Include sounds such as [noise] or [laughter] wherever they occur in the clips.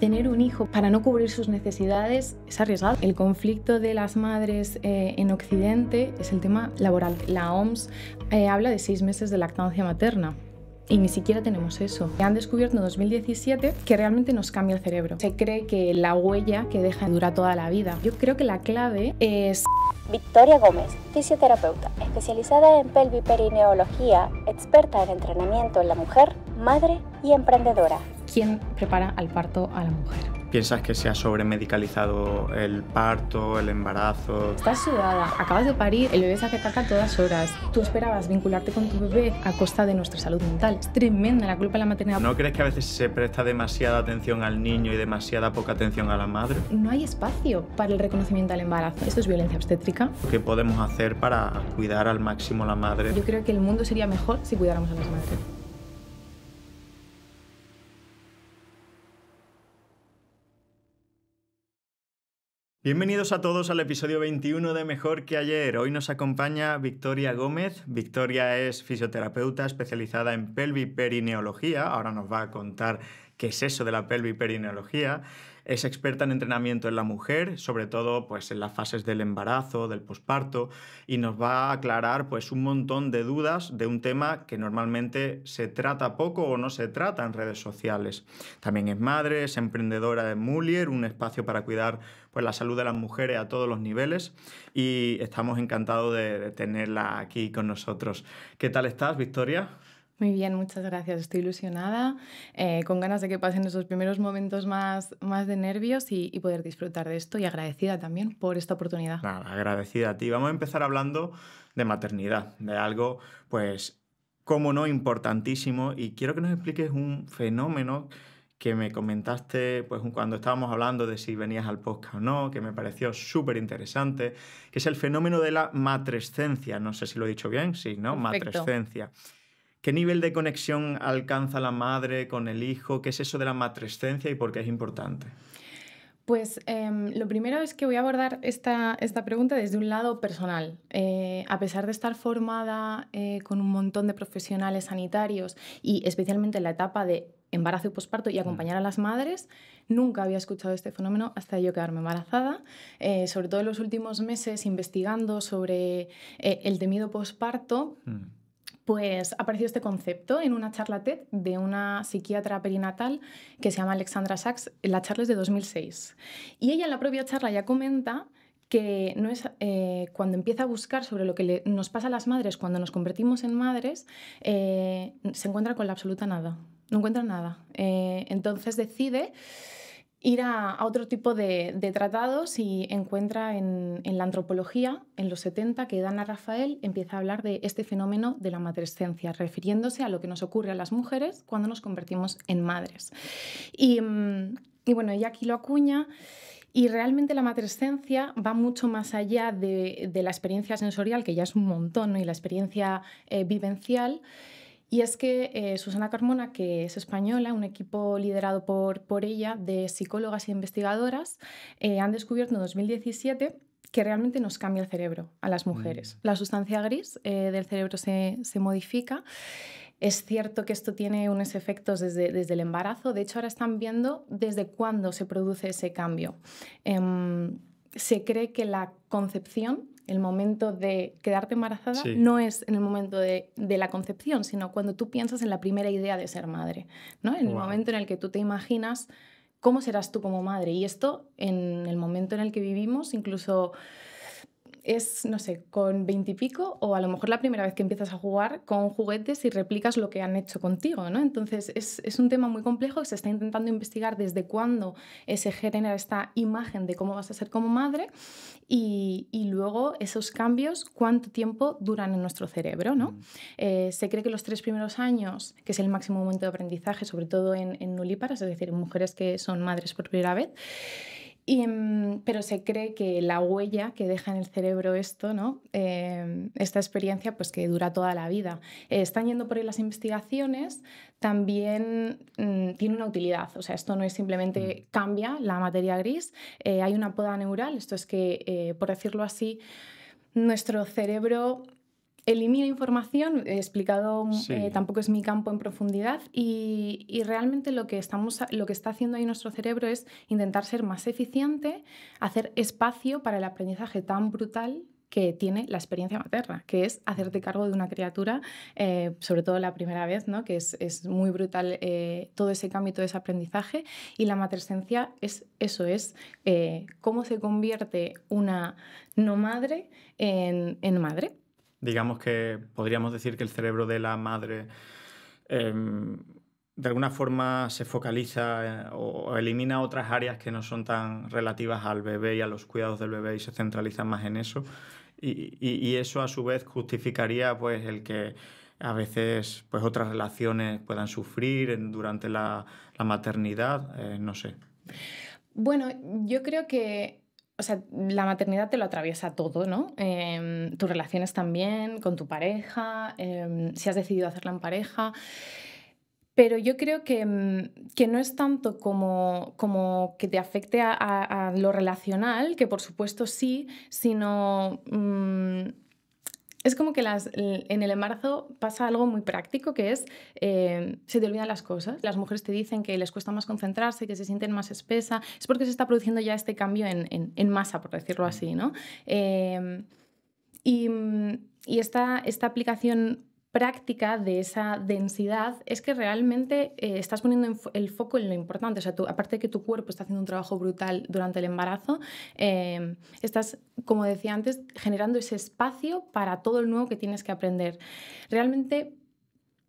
Tener un hijo para no cubrir sus necesidades es arriesgado. El conflicto de las madres eh, en Occidente es el tema laboral. La OMS eh, habla de seis meses de lactancia materna. Y ni siquiera tenemos eso. Han descubierto en 2017 que realmente nos cambia el cerebro. Se cree que la huella que deja dura toda la vida. Yo creo que la clave es... Victoria Gómez, fisioterapeuta, especializada en pelviperineología, experta en entrenamiento en la mujer, madre y emprendedora quién prepara al parto a la mujer. ¿Piensas que se ha sobremedicalizado el parto, el embarazo? Estás sudada, acabas de parir, el bebé se ataca a todas horas. Tú esperabas vincularte con tu bebé a costa de nuestra salud mental. Es tremenda la culpa de la maternidad. ¿No crees que a veces se presta demasiada atención al niño y demasiada poca atención a la madre? No hay espacio para el reconocimiento al embarazo. Esto es violencia obstétrica. ¿Qué podemos hacer para cuidar al máximo a la madre? Yo creo que el mundo sería mejor si cuidáramos a las madres. Bienvenidos a todos al episodio 21 de Mejor que ayer. Hoy nos acompaña Victoria Gómez. Victoria es fisioterapeuta especializada en pelviperineología. Ahora nos va a contar qué es eso de la pelviperineología. Es experta en entrenamiento en la mujer, sobre todo pues, en las fases del embarazo, del posparto, y nos va a aclarar pues, un montón de dudas de un tema que normalmente se trata poco o no se trata en redes sociales. También es madre, es emprendedora de Mulier, un espacio para cuidar pues, la salud de las mujeres a todos los niveles, y estamos encantados de tenerla aquí con nosotros. ¿Qué tal estás, Victoria? Muy bien, muchas gracias. Estoy ilusionada, eh, con ganas de que pasen esos primeros momentos más, más de nervios y, poder disfrutar de esto y agradecida también por esta oportunidad. Nada, agradecida a ti. Vamos a empezar hablando de maternidad, de algo, pues, cómo no, importantísimo. Y quiero que nos expliques un fenómeno que me comentaste pues, cuando estábamos hablando de si venías al podcast o no, que me pareció súper interesante, que es el fenómeno de la matrescencia. No sé si lo he dicho bien, sí, ¿no? Matrescencia. ¿Qué nivel de conexión alcanza la madre con el hijo? ¿Qué es eso de la matrescencia y por qué es importante? Pues em, lo primero es que voy a abordar esta, esta pregunta desde un lado personal. Eh, a pesar de estar formada eh, con un montón de profesionales sanitarios y especialmente en la etapa de embarazo y posparto y mm. acompañar a las madres, nunca había escuchado este fenómeno hasta yo quedarme embarazada, eh, sobre todo en los últimos meses investigando sobre el temido posparto. Mm. Pues apareció este concepto en una charla TED de una psiquiatra perinatal que se llama Alexandra Sachs. La charla es de 2006. Y ella en la propia charla ya comenta que eh, cuando empieza a buscar sobre lo que nos pasa a las madres cuando nos convertimos en madres, eh, se encuentra con la absoluta nada. No encuentra nada. Eh, entonces decide ir a, otro tipo de, tratados y encuentra en, la antropología, en los 70, que Dana Rafael empieza a hablar de este fenómeno de la matrescencia, refiriéndose a lo que nos ocurre a las mujeres cuando nos convertimos en madres. Y, mm, bueno, ella aquí lo acuña. Y realmente la matrescencia va mucho más allá de, la experiencia sensorial, que ya es un montón, y la experiencia eh, vivencial, y es que eh, Susana Carmona, que es española, un equipo liderado por, por ella de psicólogas e investigadoras, eh, han descubierto en 2017 que realmente nos cambia el cerebro a las mujeres. Mm. La sustancia gris eh, del cerebro se, modifica. Es cierto que esto tiene unos efectos desde, desde, el embarazo. De hecho, ahora están viendo desde cuándo se produce ese cambio. Em, se cree que la concepción el momento de quedarte embarazada no es en el momento de, la concepción, sino cuando tú piensas en la primera idea de ser madre, ¿no? En el momento en el que tú te imaginas cómo serás tú como madre. Y esto en el momento en el que vivimos, incluso es, no sé, con veintipico o a lo mejor la primera vez que empiezas a jugar con juguetes y replicas lo que han hecho contigo, ¿no? Entonces es, un tema muy complejo que se está intentando investigar desde cuándo se genera esta imagen de cómo vas a ser como madre y, luego esos cambios, cuánto tiempo duran en nuestro cerebro, ¿no? Mm. Eh, se cree que los tres primeros años, que es el máximo momento de aprendizaje, sobre todo en, en nulíparas, es decir, mujeres que son madres por primera vez, Mm, pero se cree que la huella que deja en el cerebro esto, ¿no? Eh, esta experiencia, pues que dura toda la vida. Eh, están yendo por ahí las investigaciones, también mm, tiene una utilidad. O sea, esto no es simplemente mm. cambia la materia gris, eh, hay una poda neural, esto es que, por decirlo así, nuestro cerebro elimina información, he explicado, mm, eh, tampoco es mi campo en profundidad, y, realmente lo que, estamos, lo que está haciendo ahí nuestro cerebro es intentar ser más eficiente, hacer espacio para el aprendizaje tan brutal que tiene la experiencia materna, que es hacerte cargo de una criatura, eh, sobre todo la primera vez, ¿no? que es, muy brutal eh, todo ese cambio, todo ese aprendizaje. Y la matercencia es eso, es cómo se convierte una no madre en, en madre digamos que podríamos decir que el cerebro de la madre em, de alguna forma se focaliza eh, o elimina otras áreas que no son tan relativas al bebé y a los cuidados del bebé y se centraliza más en eso. Y, eso a su vez justificaría pues el que a veces pues otras relaciones puedan sufrir durante la, maternidad, eh, no sé. Bueno, yo creo que o sea, la maternidad te lo atraviesa todo, ¿no? Em, tus relaciones también, con tu pareja, em, si has decidido hacerla en pareja. Pero yo creo que, em, no es tanto como, como que te afecte a, lo relacional, que por supuesto sí, sino... Mm, es como que las, en el embarazo pasa algo muy práctico, que es eh, se te olvidan las cosas. Las mujeres te dicen que les cuesta más concentrarse, que se sienten más espesa. Es porque se está produciendo ya este cambio en, masa, por decirlo mm. así, ¿no? Eh, y, esta aplicación práctica de esa densidad es que realmente eh, estás poniendo el foco en lo importante. O sea, aparte de que tu cuerpo está haciendo un trabajo brutal durante el embarazo, eh, estás, como decía antes, generando ese espacio para todo el nuevo que tienes que aprender. Realmente,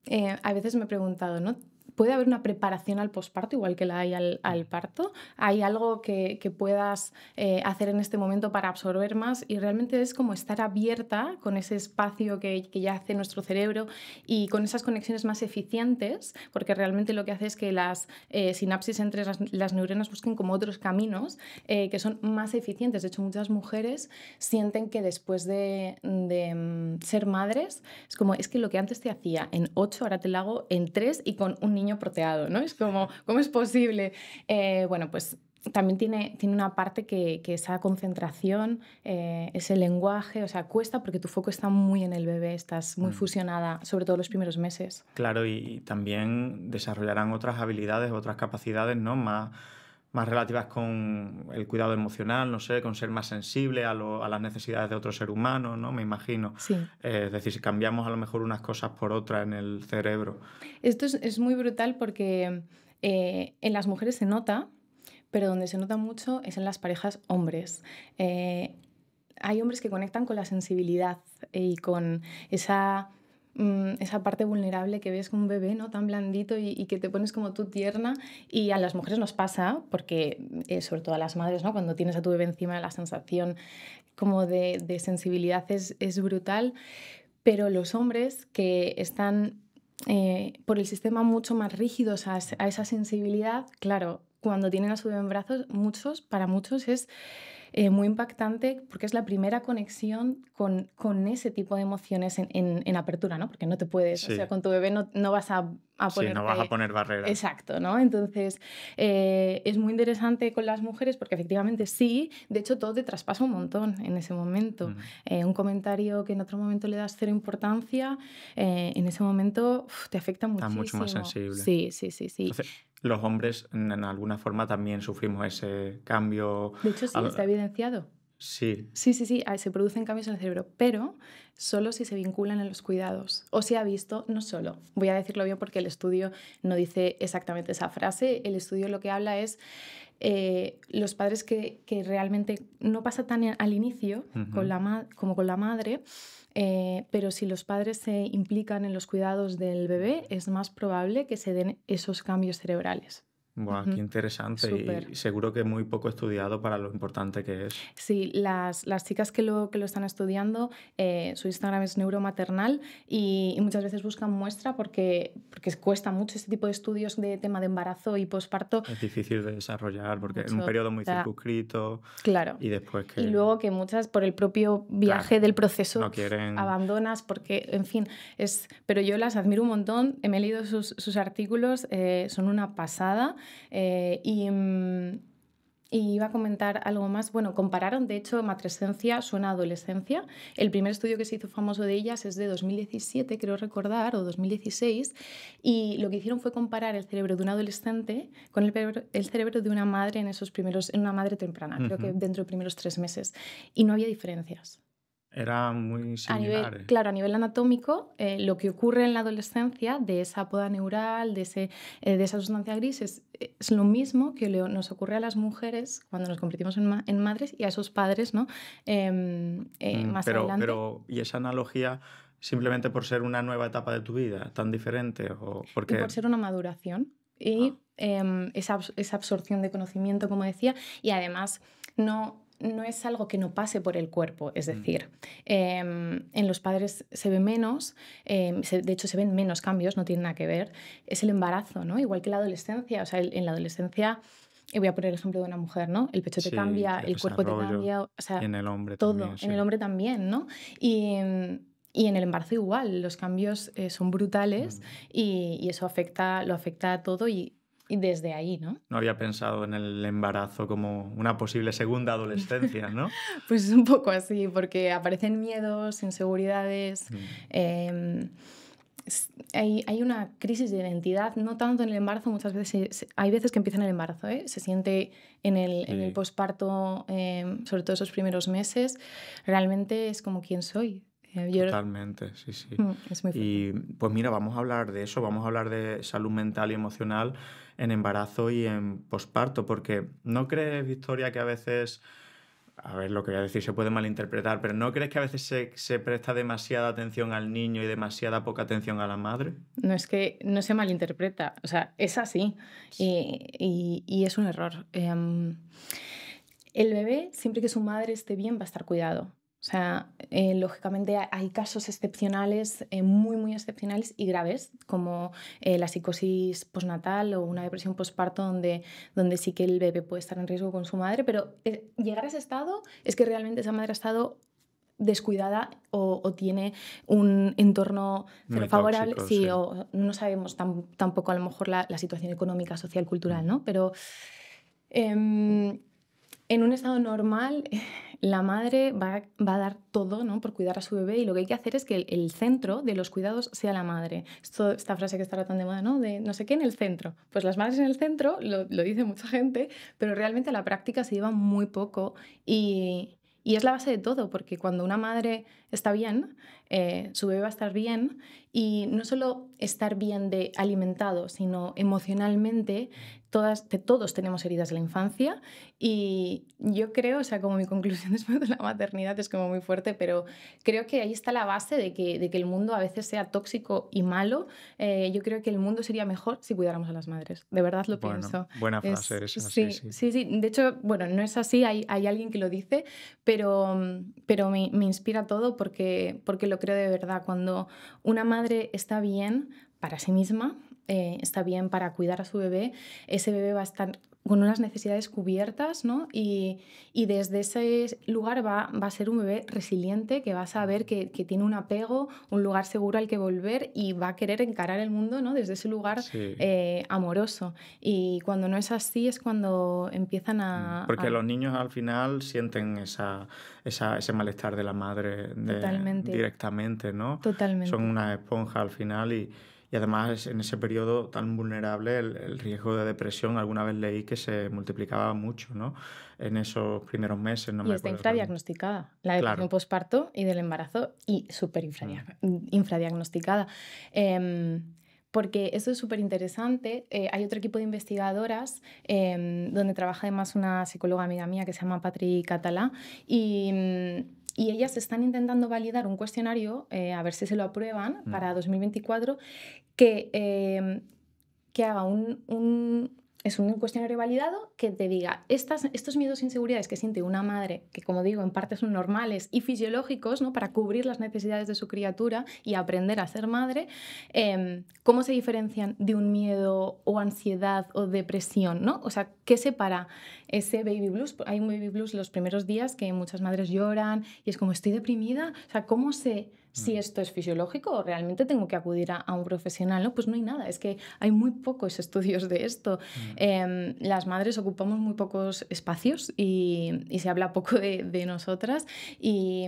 eh, a veces me he preguntado, ¿no? ¿Puede haber una preparación al posparto, igual que la hay al, mm. parto? ¿Hay algo que, que puedas eh, hacer en este momento para absorber más? Y realmente es como estar abierta con ese espacio que, que, ya hace nuestro cerebro y con esas conexiones más eficientes, porque realmente lo que hace es que las eh, sinapsis entre las, neuronas busquen como otros caminos eh, que son más eficientes. De hecho, muchas mujeres sienten que después de, de mm, ser madres, es como, es que lo que antes te hacía en 8, ahora te lo hago en 3 y con un niño proteado, ¿no? Es como, ¿cómo es posible? Eh, bueno, pues también tiene, tiene una parte que, esa concentración, eh, ese lenguaje, o sea, cuesta porque tu foco está muy en el bebé, estás muy mm. fusionada, sobre todo los primeros meses. Claro, y también desarrollarán otras habilidades, otras capacidades, ¿no? Más más relativas con el cuidado emocional, no sé, con ser más sensible a, las necesidades de otro ser humano, ¿no? Me imagino. Sí. es decir, si cambiamos a lo mejor unas cosas por otras en el cerebro. Esto es, muy brutal porque eh, en las mujeres se nota, pero donde se nota mucho es en las parejas hombres. Eh, hay hombres que conectan con la sensibilidad y con esa Mm, esa parte vulnerable que ves con un bebé, ¿no? Tan blandito y, que te pones como tú tierna. Y a las mujeres nos pasa, porque eh, sobre todo a las madres, ¿no? Cuando tienes a tu bebé encima, la sensación como de, sensibilidad es, brutal. Pero los hombres que están eh, por el sistema mucho más rígidos a, a, esa sensibilidad, claro, cuando tienen a su bebé en brazos, muchos, para muchos es eh, muy impactante porque es la primera conexión con, con ese tipo de emociones en, apertura, ¿no? Porque no te puedes, o sea, con tu bebé no vas a no vas a poner barreras. Exacto, ¿no? Entonces, eh, es muy interesante con las mujeres porque efectivamente sí, de hecho todo te traspasa un montón en ese momento. Eh, un comentario que en otro momento le das cero importancia, eh, en ese momento te afecta muchísimo. mucho más sensible. Sí, sí, sí, sí. los hombres en alguna forma también sufrimos ese cambio. De hecho, sí, está evidenciado. Sí. Sí, sí, se producen cambios en el cerebro, pero solo si se vinculan en los cuidados. O se ha visto, no solo, voy a decirlo bien porque el estudio no dice exactamente esa frase, el estudio lo que habla es eh, los padres que, realmente no pasa tan al inicio con como con la madre, eh, pero si los padres se implican en los cuidados del bebé, es más probable que se den esos cambios cerebrales qué interesante y seguro que muy poco estudiado para lo importante que es. Sí, las, las chicas que lo, que lo están estudiando, eh, su Instagram es neuromaternal y, y, muchas veces buscan muestra porque, porque cuesta mucho este tipo de estudios de tema de embarazo y posparto. Es difícil de desarrollar porque es un periodo muy circunscrito. Claro. Y después que... Y luego que muchas por el propio viaje del proceso no quieren... abandonas porque, en fin, es... Pero yo las admiro un montón, me he leído sus, sus artículos, eh, son una pasada. Eh, mm, y, iba a comentar algo más. Bueno, compararon, de hecho, matrescencia, suena a adolescencia. El primer estudio que se hizo famoso de ellas es de 2017, creo recordar, o 2016. Y lo que hicieron fue comparar el cerebro de un adolescente con el, cerebro de una madre en esos primeros, una madre temprana, creo que dentro de primeros tres meses. Y no había diferencias. Era muy similar. claro, a nivel anatómico, eh, lo que ocurre en la adolescencia de esa poda neural, de, ese, eh, de esa sustancia gris, es, es lo mismo que nos ocurre a las mujeres cuando nos convertimos en, en madres y a sus padres, ¿no? Em, eh, mm, más pero, adelante. Pero, ¿y esa analogía simplemente por ser una nueva etapa de tu vida, tan diferente? O porque... por ser una maduración y ah. em, esa, esa absorción de conocimiento, como decía, y además no no es algo que no pase por el cuerpo, es mm. decir, em, en los padres se ve menos, em, de hecho se ven menos cambios, no tiene nada que ver, es el embarazo, ¿no? Igual que la adolescencia, o sea, en la adolescencia, voy a poner el ejemplo de una mujer, ¿no? El pecho te cambia, el cuerpo te cambia, en el hombre todo, en el hombre también, ¿no? Y, en el embarazo igual, los cambios eh, son brutales mm. y, y, eso afecta, lo afecta a todo y y desde ahí, ¿no? No había pensado en el embarazo como una posible segunda adolescencia, ¿no? [laughs] pues un poco así, porque aparecen miedos, inseguridades. Mm. Em, hay, hay, una crisis de identidad, no tanto en el embarazo, muchas veces hay veces que empieza en el embarazo, ¿eh? se siente en el, posparto, em, sobre todo esos primeros meses, realmente es como quién soy. Eh, Totalmente, sí, sí. Mm, es muy y pues mira, vamos a hablar de eso, vamos a hablar de salud mental y emocional en embarazo y en posparto, porque no crees, Victoria, que a veces, a ver, lo que voy a decir se puede malinterpretar, pero ¿no crees que a veces se, se presta demasiada atención al niño y demasiada poca atención a la madre? No es que no se malinterpreta, o sea, es así y, es un error. Em, el bebé, siempre que su madre esté bien, va a estar cuidado. O sea, eh, lógicamente hay casos excepcionales, eh, muy, muy excepcionales y graves, como eh, la psicosis postnatal o una depresión postparto, donde, donde sí que el bebé puede estar en riesgo con su madre, pero llegar a ese estado es que realmente esa madre ha estado descuidada o, tiene un entorno favorable, sí, o no sabemos tampoco a lo mejor la, situación económica, social, cultural, ¿no? Pero em, en un estado normal [laughs] la madre va, a dar todo ¿no? por cuidar a su bebé y lo que hay que hacer es que el, centro de los cuidados sea la madre. esta frase que está tan de moda, ¿no? De no sé qué en el centro. Pues las madres en el centro, lo, dice mucha gente, pero realmente la práctica se lleva muy poco y, es la base de todo, porque cuando una madre está bien, eh, su bebé va a estar bien y no solo estar bien de alimentado, sino emocionalmente Todas, todos tenemos heridas de la infancia y yo creo, o sea, como mi conclusión [laughs] después de la maternidad es como muy fuerte, pero creo que ahí está la base de que, el mundo a veces sea tóxico y malo. Eh, yo creo que el mundo sería mejor si cuidáramos a las madres, de verdad lo pienso. Buena frase, sí, sí, sí, De hecho, bueno, no es así, hay, alguien que lo dice, pero, me, inspira todo porque lo creo de verdad. Cuando una madre está bien para sí misma, eh, está bien para cuidar a su bebé, ese bebé va a estar con unas necesidades cubiertas, ¿no? Y, y desde ese lugar va, va, a ser un bebé resiliente que va a saber que, que, tiene un apego, un lugar seguro al que volver y va a querer encarar el mundo, ¿no? Desde ese lugar eh, amoroso. Y cuando no es así es cuando empiezan mm, a... Porque los niños al final sienten esa, esa ese malestar de la madre directamente, ¿no? Totalmente. Son una esponja al final y y además en ese periodo tan vulnerable el, riesgo de depresión alguna vez leí que se multiplicaba mucho ¿no? en esos primeros meses. No y está infradiagnosticada, la depresión claro. postparto y del embarazo y súper infradiagnosticada. Em, porque eso es súper interesante. Eh, hay otro equipo de investigadoras em, donde trabaja además una psicóloga amiga mía que se llama Patri Catalá y mm, y ellas están intentando validar un cuestionario, eh, a ver si se lo aprueban mm. para 2024, que, eh, que haga un, un, es un cuestionario validado que te diga estas, estos miedos e inseguridades que siente una madre, que como digo, en parte son normales y fisiológicos, ¿no? Para cubrir las necesidades de su criatura y aprender a ser madre, em, ¿cómo se diferencian de un miedo o ansiedad o depresión, ¿no? O sea, ¿qué separa ese baby blues? Hay un baby blues los primeros días que muchas madres lloran y es como estoy deprimida. O sea, ¿cómo se si esto es fisiológico o realmente tengo que acudir a, un profesional, Pues no hay nada, es que hay muy pocos [laughs] estudios de esto. Mm. Em, las madres ocupamos muy pocos espacios y, se habla poco de, nosotras y,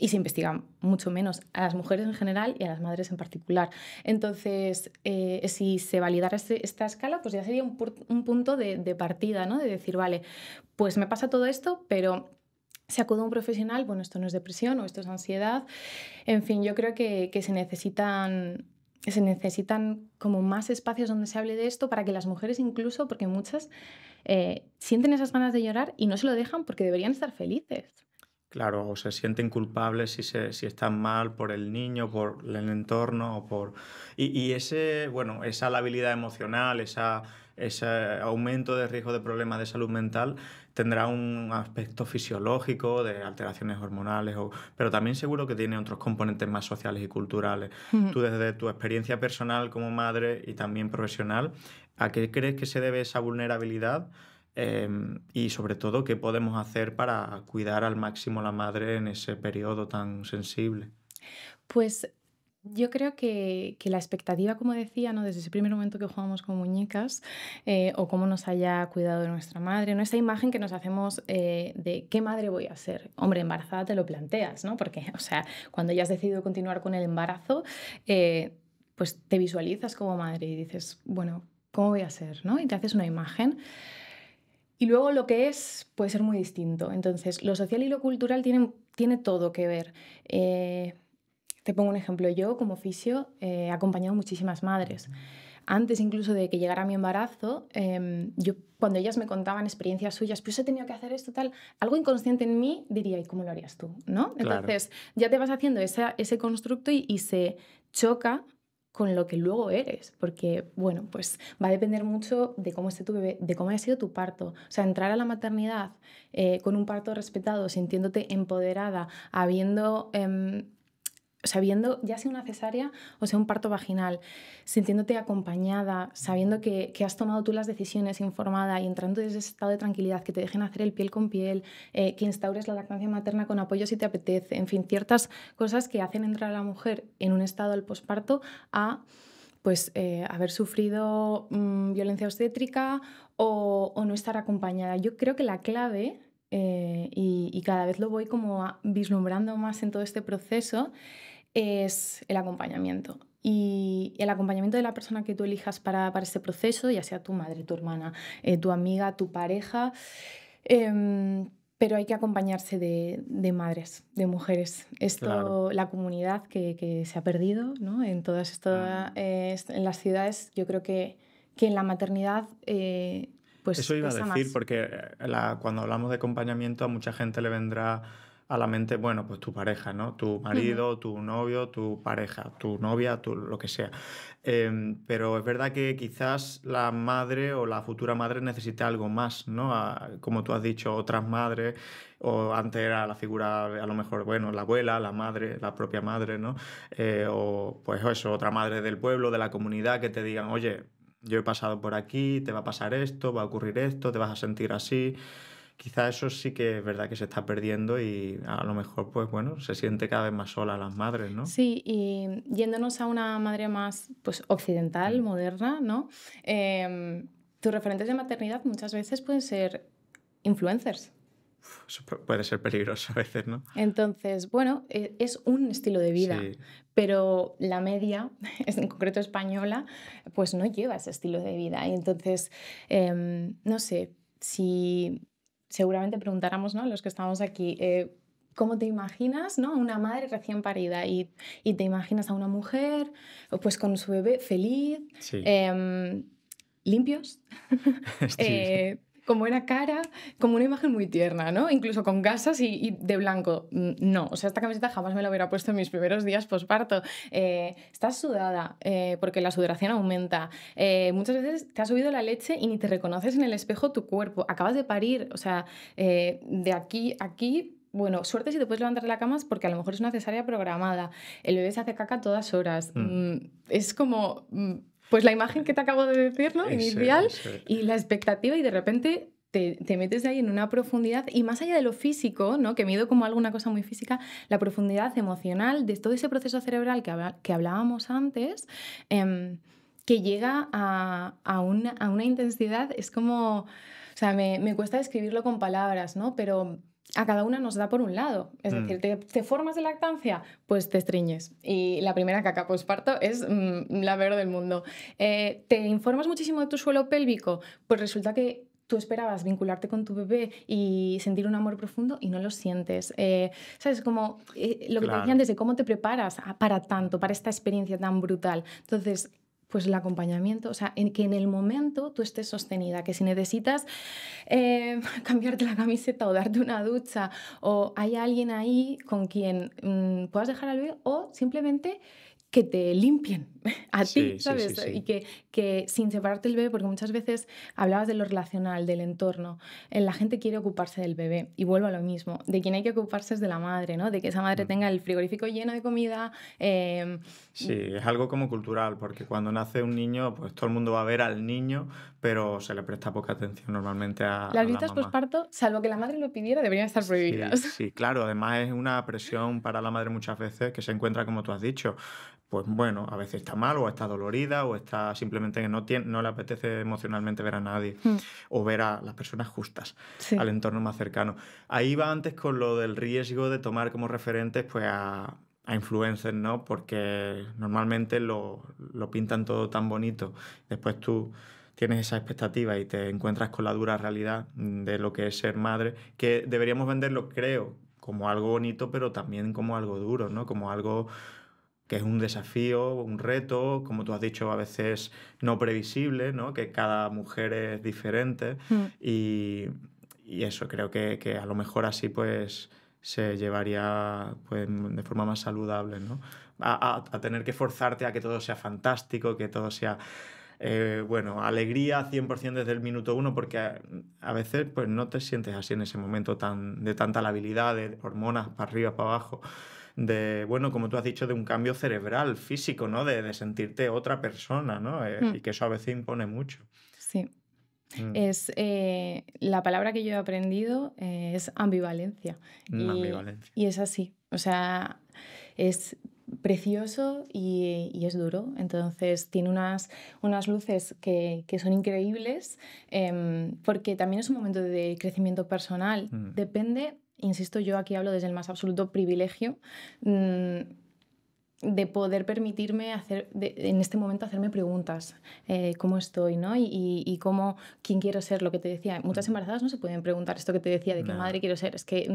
se investiga mucho menos a las mujeres en general y a las madres en particular. Entonces, eh, si se validara este, esta escala, pues ya sería un, punto de, de partida, ¿no? De decir, vale, pues me pasa todo esto, pero se acude a un profesional, bueno, esto no es depresión o esto es ansiedad. En fin, yo creo que, se necesitan se necesitan como más espacios donde se hable de esto para que las mujeres incluso, porque muchas eh, sienten esas ganas de llorar y no se lo dejan porque deberían estar felices. Claro, o se sienten culpables si, están mal por el niño, por el entorno o por... Y, ese, bueno, esa labilidad emocional, esa, ese aumento de riesgo de problemas de salud mental tendrá un aspecto fisiológico de alteraciones hormonales, pero también seguro que tiene otros componentes más sociales y culturales. Tú desde tu experiencia personal como madre y también profesional, ¿a qué crees que se debe esa vulnerabilidad? Em, y sobre todo, ¿qué podemos hacer para cuidar al máximo a la madre en ese periodo tan sensible? Pues yo creo que, la expectativa, como decía, ¿no? desde ese primer momento que jugamos con muñecas, eh, o cómo nos haya cuidado nuestra madre, ¿no? esa imagen que nos hacemos eh, de qué madre voy a ser. Hombre, embarazada te lo planteas, ¿no? Porque, o sea, cuando ya has decidido continuar con el embarazo, eh, pues te visualizas como madre y dices, bueno, ¿cómo voy a ser? ¿no? Y te haces una imagen. Y luego lo que es puede ser muy distinto. Entonces, lo social y lo cultural tienen, tiene todo que ver te pongo un ejemplo. Yo, como oficio, he eh, acompañado muchísimas madres. Antes incluso de que llegara mi embarazo, em, yo cuando ellas me contaban experiencias suyas, pues he tenido que hacer esto, tal, algo inconsciente en mí diría, ¿y cómo lo harías tú? ¿No? Entonces ya te vas haciendo ese constructo y, se choca con lo que luego eres, porque bueno, pues va a depender mucho de cómo esté tu bebé, de cómo haya sido tu parto. O sea, entrar a la maternidad eh, con un parto respetado, sintiéndote empoderada, habiendo em, sabiendo, ya sea una cesárea o sea un parto vaginal, sintiéndote acompañada, sabiendo que, has tomado tú las decisiones informada y entrando desde ese estado de tranquilidad, que te dejen hacer el piel con piel, eh, que instaures la lactancia materna con apoyo si te apetece, en fin, ciertas cosas que hacen entrar a la mujer en un estado del posparto a pues eh, haber sufrido mm, violencia obstétrica o, no estar acompañada. Yo creo que la clave eh, y, cada vez lo voy como vislumbrando más en todo este proceso, es el acompañamiento. Y el acompañamiento de la persona que tú elijas para, este proceso, ya sea tu madre, tu hermana, eh, tu amiga, tu pareja, em, pero hay que acompañarse de, madres, de mujeres. Esto, la comunidad que, se ha perdido ¿no? en todas estas, eh, en las ciudades, yo creo que, que en la maternidad... Eh, pues, Eso iba a decir, porque la, cuando hablamos de acompañamiento a mucha gente le vendrá a la mente, bueno, pues tu pareja, ¿no? Tu marido, tu novio, tu pareja, tu novia, tu, lo que sea. Em, pero es verdad que quizás la madre o la futura madre necesita algo más, ¿no? como tú has dicho, otras madres, o antes era la figura, a lo mejor, bueno, la abuela, la madre, la propia madre, ¿no? Eh, o pues eso, otra madre del pueblo, de la comunidad, que te digan, oye, yo he pasado por aquí, te va a pasar esto, va a ocurrir esto, te vas a sentir así quizá eso sí que es verdad que se está perdiendo y a lo mejor, pues bueno, se siente cada vez más sola las madres, ¿no? Sí, y yéndonos a una madre más pues, occidental, mm. moderna, ¿no? Em, tus referentes de maternidad muchas veces pueden ser influencers. puede ser peligroso a veces, ¿no? Entonces, bueno, e-, es un estilo de vida, pero la media, [laughs] en concreto española, pues no lleva ese estilo de vida. Y entonces, em, no sé, si seguramente preguntáramos, ¿no? Los que estamos aquí, eh, ¿cómo te imaginas, ¿no? Una madre recién parida y, te imaginas a una mujer, pues con su bebé feliz, em, limpios, [laughs] [laughs] eh, como buena cara, como una imagen muy tierna, ¿no? Incluso con gasas y, de blanco. Mm, no, o sea, esta camiseta jamás me la hubiera puesto en mis primeros días posparto. Eh, estás sudada eh, porque la sudoración aumenta. Eh, muchas veces te ha subido la leche y ni te reconoces en el espejo tu cuerpo. Acabas de parir, o sea, de aquí a aquí bueno, suerte si te puedes levantar de la cama porque a lo mejor es una cesárea programada. El bebé se hace caca todas horas. Mm. Mm, es como pues la imagen que te acabo de decir, ¿no? Inicial y la expectativa y de repente te, metes ahí en una profundidad y más allá de lo físico, ¿no? que miedo como alguna cosa muy física, la profundidad emocional de todo ese proceso cerebral que, que hablábamos antes, em, que llega a, una, a, una, intensidad, es como, o sea, me, me cuesta describirlo con palabras, ¿no? pero a cada una nos da por un lado. Es mm. decir, te, formas de lactancia, pues te estriñes. Y la primera caca posparto es mm, la peor del mundo. Eh, te informas muchísimo de tu suelo pélvico, pues resulta que tú esperabas vincularte con tu bebé y sentir un amor profundo y no lo sientes. Eh, ¿Sabes? Como eh, lo que te decía antes cómo te preparas ah, para tanto, para esta experiencia tan brutal. Entonces, pues el acompañamiento, o sea, en que en el momento tú estés sostenida, que si necesitas eh, [laughs] cambiarte la camiseta o darte una ducha o hay alguien ahí con quien mm, puedas dejar al o simplemente que te limpien, [laughs] a ti, ¿sabes? y que, que, sin separarte del bebé, porque muchas veces hablabas de lo relacional, del entorno, eh, la gente quiere ocuparse del bebé y vuelvo a lo mismo, de quien hay que ocuparse es de la madre, ¿no? De que esa madre mm. tenga el frigorífico lleno de comida. Em, sí, es algo como cultural, porque cuando nace un niño, pues todo el mundo va a ver al niño, pero se le presta poca atención normalmente a... Las visitas postparto, salvo que la madre lo pidiera, deberían estar prohibidas. sí, claro, además es una presión para la madre muchas veces que se encuentra, como tú has dicho, pues bueno, a veces está mal o está dolorida o está simplemente que no, tiene, no le apetece emocionalmente ver a nadie hmm. o ver a las personas justas, al entorno más cercano. Ahí va antes con lo del riesgo de tomar como referentes pues a, influencers, ¿no? Porque normalmente lo, lo pintan todo tan bonito. Después tú tienes esa expectativa y te encuentras con la dura realidad de lo que es ser madre, que deberíamos venderlo, creo, como algo bonito, pero también como algo duro, ¿no? Como algo que es un desafío, un reto, como tú has dicho, a veces no previsible, ¿no? que cada mujer es diferente hmm. y, eso creo que, a lo mejor así pues se llevaría pues, de forma más saludable, ¿no? A, tener que forzarte a que todo sea fantástico, que todo sea... Eh, bueno, alegría 100% desde el minuto uno, porque a, veces pues, no te sientes así en ese momento tan, de tanta labilidad, de hormonas para arriba, para abajo de, bueno, como tú has dicho, de un cambio cerebral, físico, ¿no? De, de sentirte otra persona, ¿no? Eh, mm. Y que eso a veces impone mucho. Sí. Mm. Es eh, la palabra que yo he aprendido eh, es ambivalencia. Mm, y, ambivalencia. Y es así. O sea, es precioso y, es duro. Entonces tiene unas, unas luces que, son increíbles em, porque también es un momento de crecimiento personal. Depende insisto, yo aquí hablo desde el más absoluto privilegio mm, de poder permitirme hacer, en este momento hacerme preguntas, eh, cómo estoy, ¿no? Y, cómo, quién quiero ser, lo que te decía. Muchas embarazadas no se pueden preguntar esto que te decía, de qué madre quiero ser. Es que,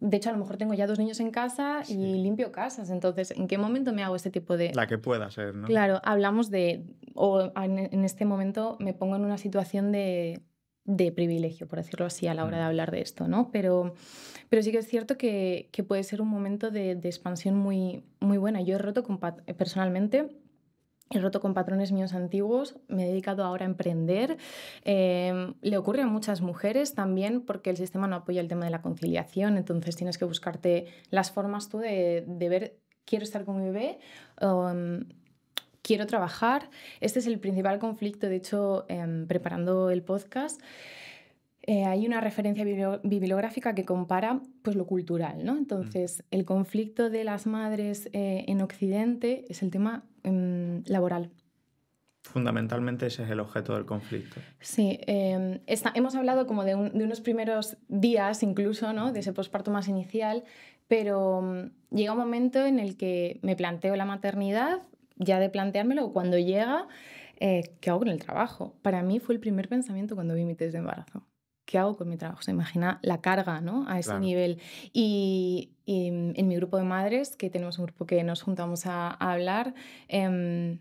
mm, de hecho, a lo mejor tengo ya dos niños en casa y limpio casas. Entonces, ¿en qué momento me hago este tipo de...? La que pueda ser, ¿no? Claro, hablamos de, o en este momento me pongo en una situación de de privilegio, por decirlo así, a la hora de mm. hablar de esto, ¿no? Pero, pero sí que es cierto que, puede ser un momento de, expansión muy, muy buena. Yo he roto con, eh, personalmente He roto con patrones míos antiguos, me he dedicado ahora a emprender. Em, le ocurre a muchas mujeres también porque el sistema no apoya el tema de la conciliación, entonces tienes que buscarte las formas tú de, ver, quiero estar con mi bebé. Em, quiero trabajar. Este es el principal conflicto, de hecho, em, preparando el podcast. Eh, hay una referencia bibliográfica que compara pues, lo cultural, ¿no? Entonces, mm. el conflicto de las madres eh, en Occidente es el tema em, laboral. Fundamentalmente ese es el objeto del conflicto. Sí, em, hemos hablado como de, unos primeros días incluso, ¿no? De ese posparto más inicial, pero mm, llega un momento en el que me planteo la maternidad, ya de planteármelo, cuando llega, eh, ¿qué hago con el trabajo? Para mí fue el primer pensamiento cuando vi mi test de embarazo. ¿Qué hago con mi trabajo? Se imagina la carga, ¿no? A ese nivel. Y, mm, en mi grupo de madres, que tenemos un grupo que nos juntamos a, hablar, em,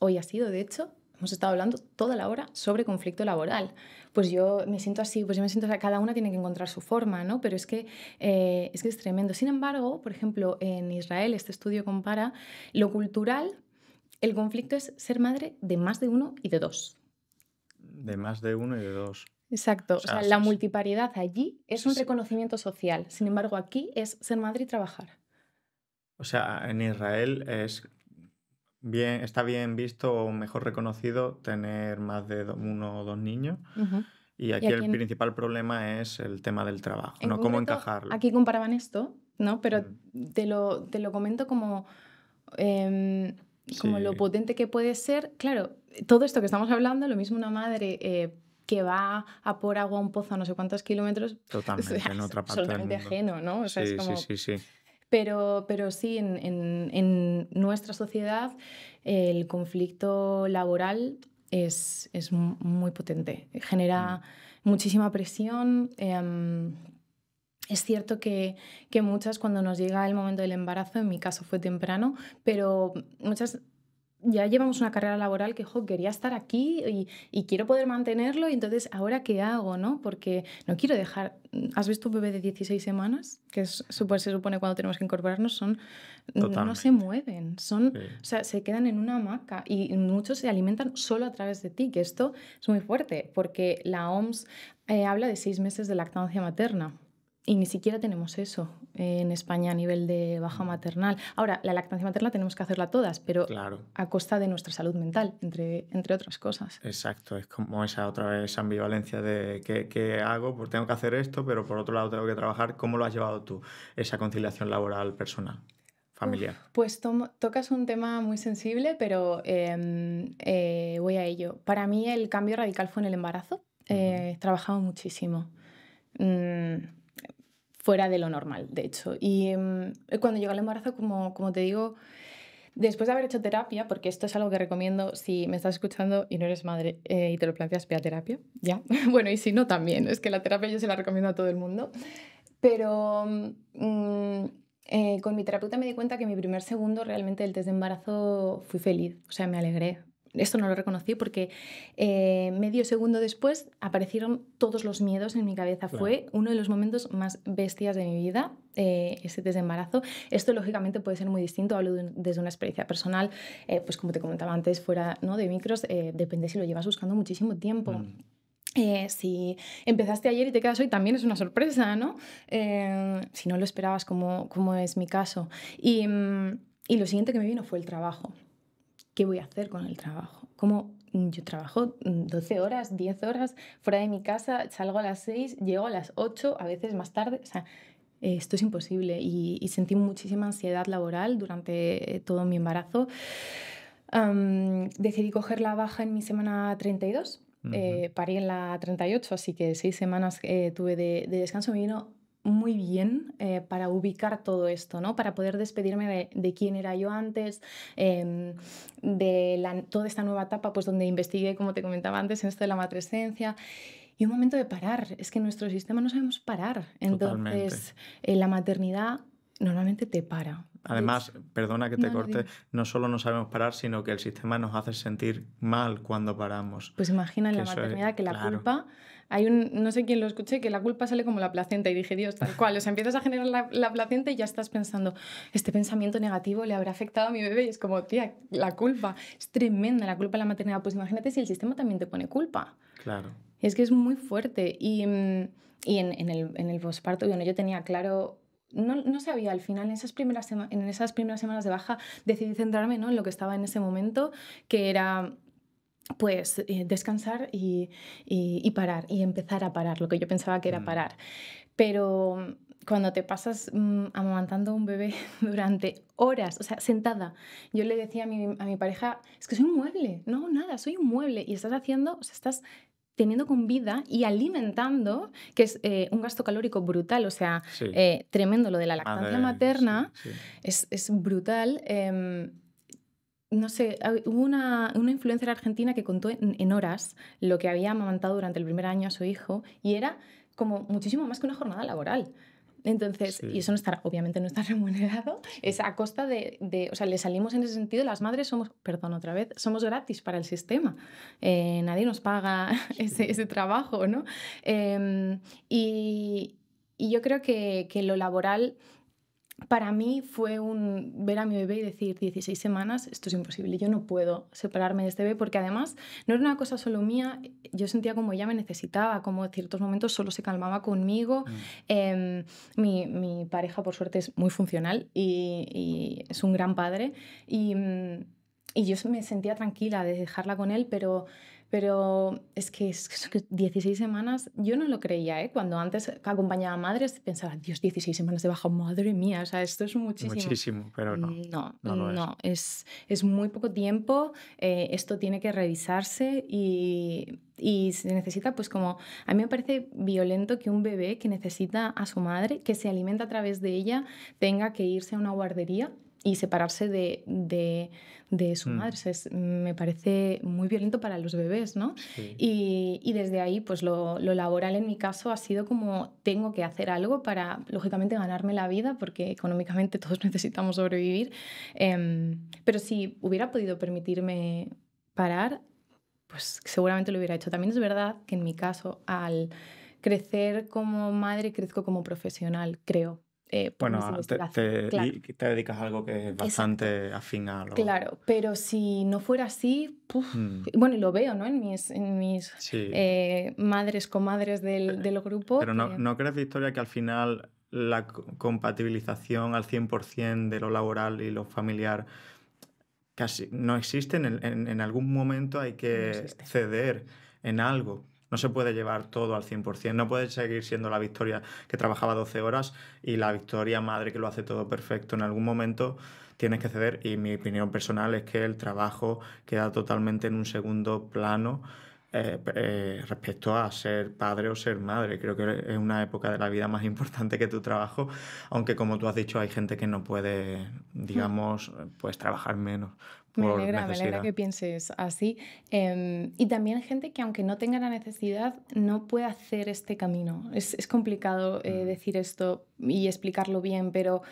hoy ha sido, de hecho, hemos estado hablando toda la hora sobre conflicto laboral. Pues yo me siento así, pues yo me siento cada una tiene que encontrar su forma, ¿no? Pero es que, eh, es que es tremendo. Sin embargo, por ejemplo, en Israel este estudio compara lo cultural, el conflicto es ser madre de más de uno y de dos. De más de uno y de dos. Exacto, o sea, la multipariedad allí es un reconocimiento social, sin embargo aquí es ser madre y trabajar. O sea, en Israel es bien, está bien visto o mejor reconocido tener más de uno o dos niños. Y aquí, el principal problema es el tema del trabajo, ¿no? ¿Cómo encajarlo? Aquí comparaban esto, ¿no? Pero mm. te, lo, te lo comento como, em, como lo potente que puede ser. Claro, todo esto que estamos hablando, lo mismo una madre... Eh, que va a por agua a un pozo a no sé cuántos kilómetros. [laughs] Totalmente, en ajeno, ¿no? sí, sí, sí. Pero, sí, en, nuestra sociedad el conflicto laboral es, muy potente, genera muchísima presión. Em, es cierto que, que, muchas cuando nos llega el momento del embarazo, en mi caso fue temprano, pero muchas ya llevamos una carrera laboral que, jo, quería estar aquí y, quiero poder mantenerlo y entonces, ¿ahora qué hago? ¿no? Porque no quiero dejar... ¿Has visto un bebé de 16 semanas? Que es, se supone cuando tenemos que incorporarnos, son... No se mueven, son... O sea, se quedan en una hamaca y muchos se alimentan solo a través de ti, que esto es muy fuerte porque la OMS eh, habla de seis meses de lactancia materna. Y ni siquiera tenemos eso en España a nivel de baja mm. maternal. Ahora, la lactancia materna tenemos que hacerla todas, pero a costa de nuestra salud mental, entre, entre otras cosas. Exacto, es como esa otra vez ambivalencia de qué, hago, porque tengo que hacer esto, pero por otro lado tengo que trabajar. ¿Cómo lo has llevado tú, esa conciliación laboral personal? Familiar. pues tocas un tema muy sensible, pero em, eh, voy a ello. Para mí el cambio radical fue en el embarazo. He eh, trabajado muchísimo. Mm, fuera de lo normal, de hecho. Y mm, cuando llegó el embarazo, como, como te digo, después de haber hecho terapia, porque esto es algo que recomiendo si me estás escuchando y no eres madre eh, y te lo planteas, ve terapia, ya. [laughs] bueno, y si no, también. Es que la terapia yo se la recomiendo a todo el mundo. Pero mm, eh, con mi terapeuta me di cuenta que mi primer segundo realmente el test de embarazo fui feliz, o sea, me alegré, esto no lo reconocí porque eh, medio segundo después aparecieron todos los miedos en mi cabeza. Fue uno de los momentos más bestias de mi vida, eh, ese desembarazo. Esto lógicamente puede ser muy distinto, hablo desde una experiencia personal, eh, pues como te comentaba antes, fuera de micros, depende si lo llevas buscando muchísimo tiempo. Mm. si empezaste ayer y te quedas hoy, también es una sorpresa, ¿no? si no lo esperabas, como, como es mi caso. Y, mm, y lo siguiente que me vino fue el trabajo. ¿qué voy a hacer con el trabajo? ¿Cómo mm, yo trabajo 12 mm, horas, 10 horas fuera de mi casa, salgo a las 6, llego a las 8, a veces más tarde? O sea, eh, esto es imposible y, sentí muchísima ansiedad laboral durante eh, todo mi embarazo. decidí coger la baja en mi semana 32. Eh, parí en la 38, así que seis semanas eh, tuve de, de descanso. Me vino muy bien eh, para ubicar todo esto, ¿no? Para poder despedirme de, quién era yo antes, em, de toda esta nueva etapa, pues donde investigué, como te comentaba antes, en esto de la matrescencia. Y un momento de parar, es que en nuestro sistema no sabemos parar. Entonces, eh, la maternidad normalmente te para, Además, perdona que te corte, no solo no sabemos parar, sino que el sistema nos hace sentir mal cuando paramos. Pues imagina en la maternidad que la culpa, hay un, no sé quién lo escuché, que la culpa sale como la placenta y dije, Dios, tal cual, o sea, empiezas a generar la, placenta y ya estás pensando, este pensamiento negativo le habrá afectado a mi bebé y es como, tía, la culpa, es tremenda la culpa en la maternidad. Pues imagínate si el sistema también te pone culpa. Claro. Es que es muy fuerte y, mm, en, el, en el posparto, bueno, yo tenía claro no, sabía al final, en esas, primeras en esas primeras semanas de baja decidí centrarme ¿no? en lo que estaba en ese momento, que era pues eh, descansar y, parar, y empezar a parar, lo que yo pensaba que era mm. parar. Pero mm, cuando te pasas mm, amamantando un bebé [laughs] durante horas, o sea, sentada, yo le decía a mi, a mi pareja, es que soy un mueble, no nada, soy un mueble, y estás haciendo, o sea, estás teniendo con vida y alimentando, que es eh, un gasto calórico brutal, o sea, eh, tremendo lo de la lactancia materna, Es, es, brutal. Em, no sé, hubo una, una, influencer argentina que contó en, en horas lo que había amamantado durante el primer año a su hijo y era como muchísimo más que una jornada laboral. Entonces, y eso no está obviamente no está [laughs] remunerado, es a costa de, de, o sea, le salimos en ese sentido, las madres somos, perdón otra vez, somos gratis para el sistema, eh, nadie nos paga [laughs] ese, trabajo, ¿no? Em, y, y, yo creo que, que lo laboral para mí fue un ver a mi bebé y decir 16 semanas, esto es imposible, yo no puedo separarme de este bebé, porque además no era una cosa solo mía, yo sentía como ella me necesitaba, como en ciertos momentos solo se calmaba conmigo. Mm. Em, mi, pareja, por suerte, es muy funcional y, es un gran padre, y, mm, y yo me sentía tranquila de dejarla con él, pero pero es que, es que 16 semanas, yo no lo creía, ¿eh? Cuando antes acompañaba a madres pensaba, Dios, 16 semanas de baja, madre mía, o sea, esto es muchísimo. Muchísimo, pero no. Mm, no, no, no, es. Es, muy poco tiempo, eh, esto tiene que revisarse y, y se necesita, pues como, a mí me parece violento que un bebé que necesita a su madre, que se alimenta a través de ella, tenga que irse a una guardería y separarse de, de, de su mm. madre. es, me parece muy violento para los bebés, ¿no? Y, desde ahí, pues lo, laboral en mi caso ha sido como tengo que hacer algo para, lógicamente, ganarme la vida, porque económicamente [laughs] todos necesitamos sobrevivir. Em, pero si hubiera podido permitirme parar, pues seguramente lo hubiera hecho. También es verdad que en mi caso, al crecer como madre, crezco como profesional, creo. Eh, bueno, te, dedicas a algo que es bastante afín a lo... Claro, pero si no fuera así, mm. bueno, lo veo, ¿no? En mis, en mis eh, madres, comadres del, eh, del grupo. Pero no, crees, Victoria, que al final la compatibilización al 100% de lo laboral y lo familiar casi no existe? En, algún momento hay que ceder en algo. No se puede llevar todo al 100%, no puede seguir siendo la Victoria que trabajaba 12 horas y la Victoria madre que lo hace todo perfecto. En algún momento tienes que ceder y mi opinión personal es que el trabajo queda totalmente en un segundo plano. Eh, eh, respecto a ser padre o ser madre. Creo que es una época de la vida más importante que tu trabajo, aunque como tú has dicho hay gente que no puede, digamos, pues trabajar menos. Me alegra, que pienses así. Em, y también gente que aunque no tenga la necesidad, no puede hacer este camino. Es, complicado eh, mm. decir esto y explicarlo bien, pero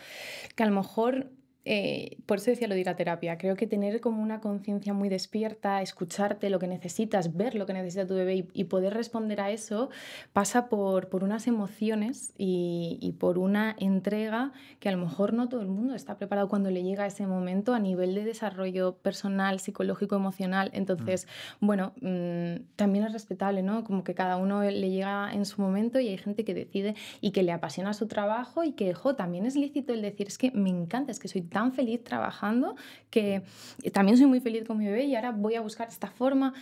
que a lo mejor eh, por eso decía lo de ir a terapia. Creo que tener como una conciencia muy despierta, escucharte lo que necesitas, ver lo que necesita tu bebé y, poder responder a eso, pasa por, por unas emociones y, por una entrega que a lo mejor no todo el mundo está preparado cuando le llega ese momento a nivel de desarrollo personal, psicológico, emocional. Entonces, mm. bueno, mm, también es respetable, ¿no? Como que cada uno le llega en su momento y hay gente que decide y que le apasiona su trabajo y que, jo, también es lícito el decir, es que me encanta, es que soy tan feliz trabajando que también soy muy feliz con mi bebé y ahora voy a buscar esta forma.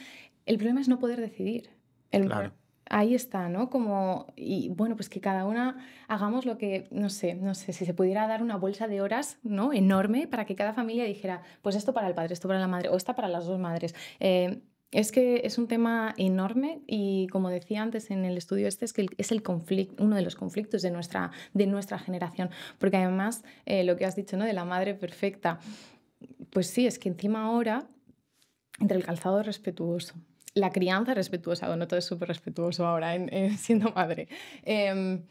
El problema es no poder decidir. El claro. Ahí está, ¿no? Como, y bueno, pues que cada una hagamos lo que, no sé, no sé, si se pudiera dar una bolsa de horas, ¿no? Enorme para que cada familia dijera, pues esto para el padre, esto para la madre, o esta para las dos madres. Eh, es que es un tema enorme y como decía antes en el estudio este es que es el conflicto, uno de los conflictos de nuestra, de nuestra generación, porque además eh, lo que has dicho, ¿no? De la madre perfecta, pues sí, es que encima ahora entre el calzado respetuoso, la crianza respetuosa, bueno, todo es súper respetuoso ahora siendo madre, em,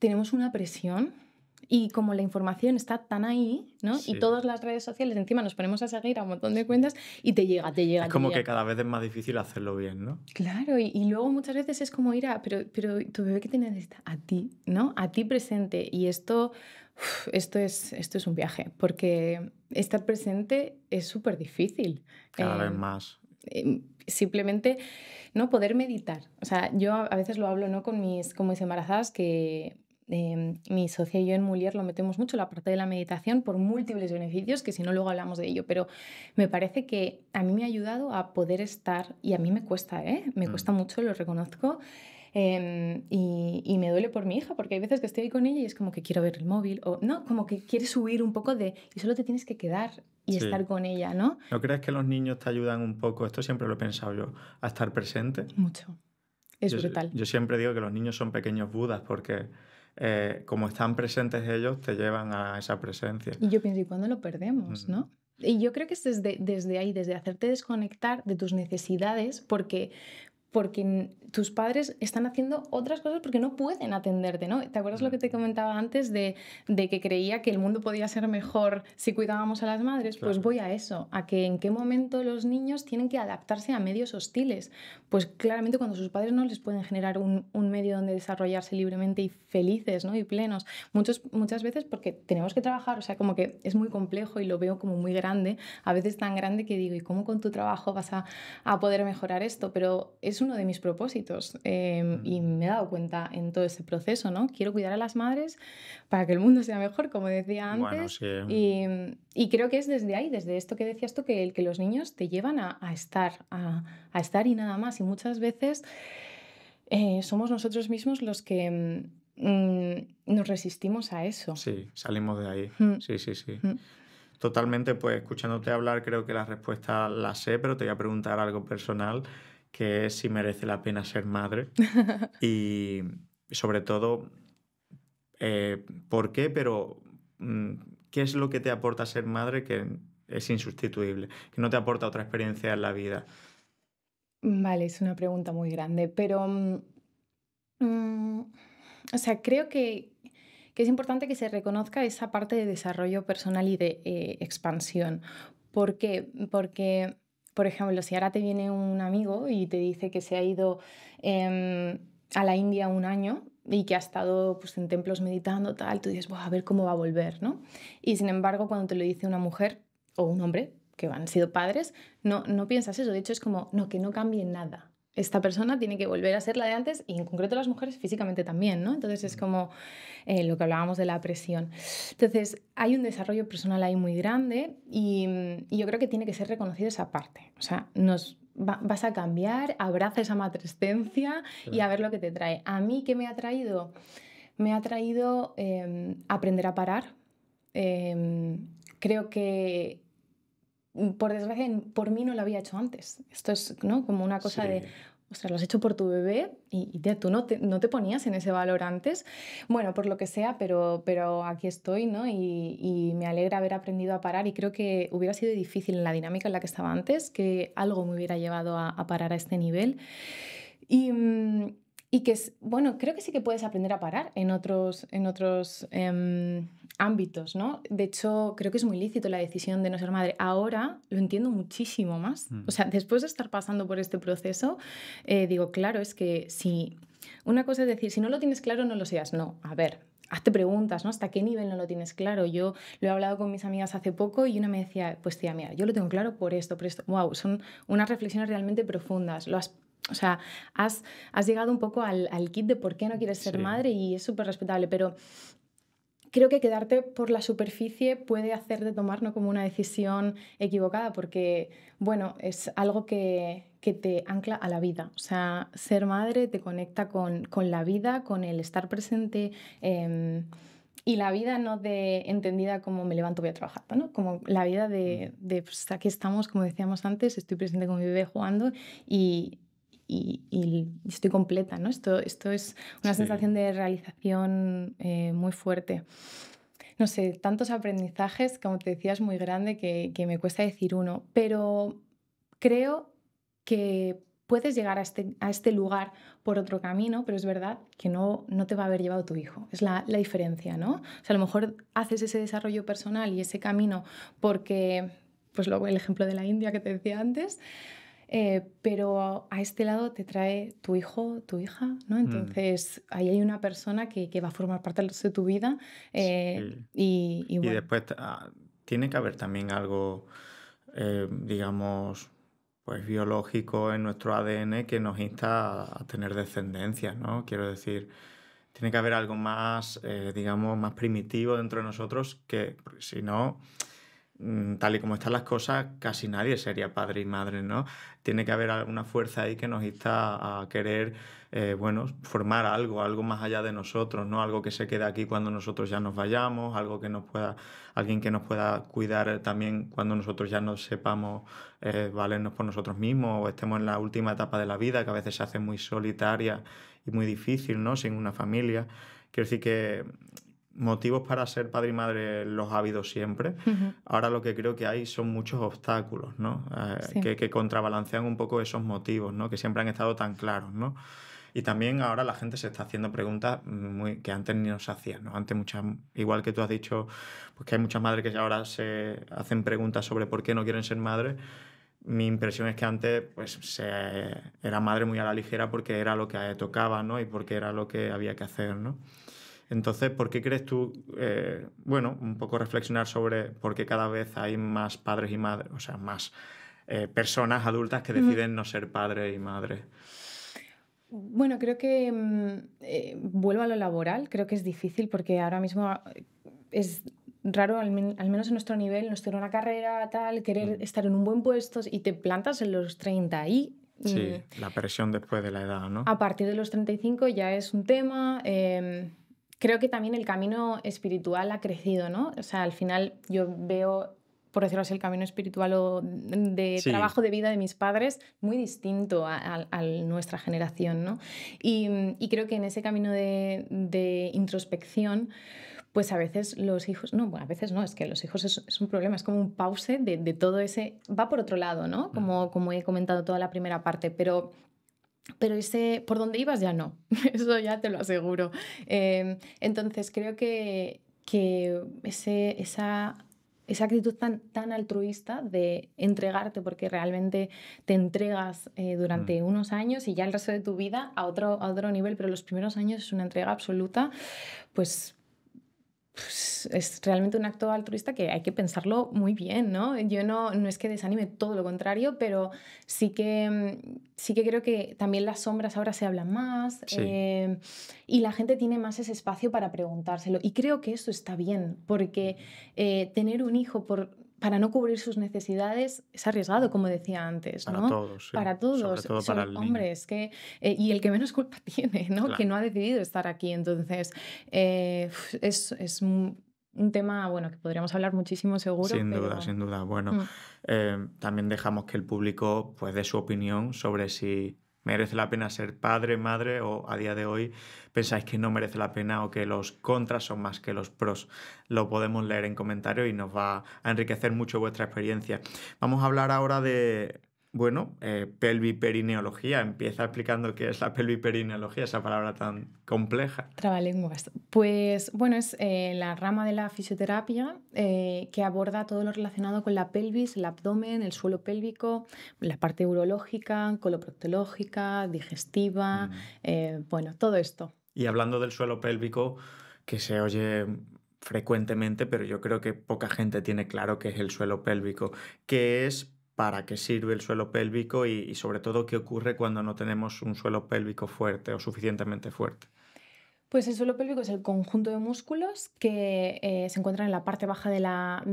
tenemos una presión y como la información está tan ahí, ¿no? Y todas las redes sociales, encima nos ponemos a seguir a un montón de cuentas y te llega, te llega. Es como que cada vez es más difícil hacerlo bien, ¿no? Claro, y, luego muchas veces es como ir a, pero, pero tu bebé que tiene necesita a ti, ¿no? A ti presente. Y esto, esto, es, esto es un viaje, porque estar presente es súper difícil. Cada vez em, más. Em, simplemente no poder meditar. O sea, yo a veces lo hablo ¿no? con, mis, con mis embarazadas que Em, mi socia y yo en Mulier lo metemos mucho, la parte de la meditación, por múltiples beneficios, que si no luego hablamos de ello, pero me parece que a mí me ha ayudado a poder estar, y a mí me cuesta, ¿eh? me mm. cuesta mucho, lo reconozco, em, y, me duele por mi hija, porque hay veces que estoy ahí con ella y es como que quiero ver el móvil, o no, como que quieres huir un poco de, y solo te tienes que quedar y estar con ella, ¿no? ¿No crees que los niños te ayudan un poco, esto siempre lo he pensado yo, a estar presente? Mucho. Es brutal. Yo siempre digo que los niños son pequeños budas porque eh, como están presentes ellos, te llevan a esa presencia. Y yo pienso, ¿y cuándo lo perdemos, mm. no? Y yo creo que es desde ahí, desde hacerte desconectar de tus necesidades, porque porque tus padres están haciendo otras cosas porque no pueden atenderte, ¿no? ¿Te acuerdas lo que te comentaba antes de, de que creía que el mundo podía ser mejor si cuidábamos a las madres? Pues voy a eso, a que en qué momento los niños tienen que adaptarse a medios hostiles. Pues claramente cuando sus padres no les pueden generar un, un medio donde desarrollarse libremente y felices, ¿no? Y plenos. Muchos, muchas veces porque tenemos que trabajar, o sea, como que es muy complejo y lo veo como muy grande, a veces tan grande que digo, ¿y cómo con tu trabajo vas a, a poder mejorar esto? Pero es es uno de mis propósitos em, y me he dado cuenta en todo este proceso, ¿no? Quiero cuidar a las madres para que el mundo sea mejor, como decía antes. y, creo que es desde ahí, desde esto que decías tú, que, que los niños te llevan a, estar, a, estar y nada más. Y muchas veces eh, somos nosotros mismos los que mm, mm, nos resistimos a eso. Sí, salimos de ahí. Mm. Sí, sí, sí. Totalmente, pues escuchándote hablar creo que la respuesta la sé, pero te voy a preguntar algo personal que es si merece la pena ser madre [laughs] y sobre todo, eh, ¿por qué? Pero, mm, ¿qué es lo que te aporta ser madre que es insustituible, que no te aporta otra experiencia en la vida? Vale, es una pregunta muy grande, pero... Mm, mm, o sea, creo que, es importante que se reconozca esa parte de desarrollo personal y de eh, expansión. ¿Por qué? Porque por ejemplo, si ahora te viene un amigo y te dice que se ha ido em, a la India un año y que ha estado pues, en templos meditando, tal, tú dices, a ver cómo va a volver, ¿no? Y sin embargo, cuando te lo dice una mujer o un hombre, que han sido padres, no, no piensas eso. De hecho, es como, no, que no cambie nada esta persona tiene que volver a ser la de antes y en concreto las mujeres físicamente también, ¿no? Entonces es mm. como eh, lo que hablábamos de la presión. Entonces hay un desarrollo personal ahí muy grande y, mm, yo creo que tiene que ser reconocido esa parte. O sea, nos, vas a cambiar, abraza esa matrescencia y a ver lo que te trae. A mí, ¿qué me ha traído? Me ha traído em, aprender a parar. Em, creo que Mm, por desgracia, por mí no lo había hecho antes. Esto es ¿no? como una cosa de, de, sea, lo has hecho por tu bebé y, tú no te, no te, ponías en ese valor antes. Bueno, por lo que sea, pero, pero aquí estoy, ¿no? Y, me alegra haber aprendido a parar y creo que hubiera sido difícil en la dinámica en la que estaba antes, que algo me hubiera llevado a, a parar a este nivel. Y, mm, y que, bueno, creo que sí que puedes aprender a parar en otros, en otros em, ámbitos, ¿no? De hecho, creo que es muy lícito la decisión de no ser madre. Ahora lo entiendo muchísimo más. Mm. O sea, después de estar pasando por este proceso, eh, digo, claro, es que si... Una cosa es decir, si no lo tienes claro, no lo seas. No, a ver, hazte preguntas, ¿no? ¿Hasta qué nivel no lo tienes claro? Yo lo he hablado con mis amigas hace poco y una me decía, pues tía, mira, yo lo tengo claro por esto, por esto. Wow, son unas reflexiones realmente profundas. Lo has o sea, has, llegado un poco al, kit de por qué no quieres ser madre y es súper respetable, pero creo que quedarte por la superficie puede hacerte tomarnos como una decisión equivocada, porque, bueno, es algo que, te ancla a la vida. O sea, ser madre te conecta con, la vida, con el estar presente. Em, y la vida no de entendida como me levanto, voy a trabajar, ¿no? Como la vida de, mm. de pues, aquí estamos, como decíamos antes, estoy presente con mi bebé jugando y, y, estoy completa, ¿no? Esto, esto es una sensación de realización eh, muy fuerte. No sé, tantos aprendizajes, como te decía, muy grande que, me cuesta decir uno, pero creo que puedes llegar este, a este, lugar por otro camino, pero es verdad que no, no te va a haber llevado tu hijo. Es la, diferencia, ¿no? O a lo mejor haces ese desarrollo personal y ese camino porque, pues luego el ejemplo de la India que te decía antes, eh, pero a este lado te trae tu hijo, tu hija, ¿no? Mm. Entonces ahí hay una persona que, va a formar parte de tu vida. Eh, y, después ah, tiene que haber también algo, eh, digamos, pues biológico en nuestro ADN que nos insta a tener descendencia, ¿no? Quiero decir, tiene que haber algo más, digamos, más primitivo dentro de nosotros que si no Mm, tal y como están las cosas, casi nadie sería padre y madre, ¿no? Tiene que haber alguna fuerza ahí que nos insta a querer, eh, bueno, formar algo, algo más allá de nosotros, ¿no? Algo que se quede aquí cuando nosotros ya nos vayamos, algo que nos pueda, alguien que nos pueda cuidar eh, también cuando nosotros ya no sepamos eh, valernos por nosotros mismos o estemos en la última etapa de la vida, que a veces se hace muy solitaria y muy difícil, ¿no? Sin una familia. Quiero decir que motivos para ser padre y madre los ha habido siempre. Ahora lo que creo que hay son muchos obstáculos, ¿no? Eh, que, contrabalancean un poco esos motivos, ¿no? Que siempre han estado tan claros, ¿no? Y también ahora la gente se está haciendo preguntas que antes ni nos hacían, ¿no? Antes muchas, igual que tú has dicho, pues que hay muchas madres que ahora se hacen preguntas sobre por qué no quieren ser madres mi impresión es que antes pues era madre muy a la ligera porque era lo que tocaba, ¿no? Y porque era lo que había que hacer, ¿no? Entonces, ¿por qué crees tú, eh, bueno, un poco reflexionar sobre por qué cada vez hay más padres y madres, o sea, más eh, personas adultas que deciden no ser padres y madres? Bueno, creo que mm, eh, vuelvo a lo laboral, creo que es difícil porque ahora mismo es raro, al, menos en nuestro nivel, no tener una carrera, tal, querer mm. estar en un buen puesto y te plantas en los 30 y Sí, la presión después de la edad, ¿no? A partir de los 35 ya es un tema. Em, creo que también el camino espiritual ha crecido, ¿no? O sea, al final yo veo, por decirlo así, el camino espiritual o de trabajo de vida de mis padres muy distinto a, nuestra generación, ¿no? Y, creo que en ese camino de, introspección pues a veces los hijos, no, bueno, a veces no, es que los hijos es, un problema, es como un pause de, todo ese, va por otro lado, ¿no? Como, como he comentado toda la primera parte, pero pero ese, por donde ibas ya no, [laughs] eso ya te lo aseguro. Em, entonces creo que, ese, esa actitud tan, tan altruista de entregarte porque realmente te entregas eh, durante mm. unos años y ya el resto de tu vida a otro, a otro nivel, pero los primeros años es una entrega absoluta, pues pues, es realmente un acto altruista que hay que pensarlo muy bien, ¿no? Yo no, no es que desanime todo lo contrario, pero sí que, mm, sí que creo que también las sombras ahora se hablan más eh, y la gente tiene más ese espacio para preguntárselo. Y creo que eso está bien, porque eh, tener un hijo por para no cubrir sus necesidades es arriesgado, como decía antes, para ¿no? Todos, Para todos, Sobre para que eh, y el que menos culpa [laughs] tiene, ¿no? Que no ha decidido estar aquí, entonces eh, es, un, tema, bueno, que podríamos hablar muchísimo seguro. Sin duda, sin duda. Bueno, mm. eh, también dejamos que el público pues dé su opinión sobre si merece la pena ser padre, madre o a día de hoy pensáis que no merece la pena o que los contras son más que los pros. Lo podemos leer en comentarios y nos va a enriquecer mucho vuestra experiencia. Vamos a hablar ahora de bueno, eh, pelviperineología. Empieza explicando qué es la pelviperineología, esa palabra tan compleja. Trabalenguas. Pues bueno, es eh, la rama de la fisioterapia eh, que aborda todo lo relacionado con la pelvis, el abdomen, el suelo pélvico, la parte urológica, coloproctológica, digestiva, mm. bueno, todo esto. Y hablando del suelo pélvico, que se oye frecuentemente, pero yo creo que poca gente tiene claro qué es el suelo pélvico, que es para qué sirve el suelo pélvico y, sobre todo qué ocurre cuando no tenemos un suelo pélvico fuerte o suficientemente fuerte. Pues el suelo pélvico es el conjunto de músculos que eh, se encuentran en la parte baja de la,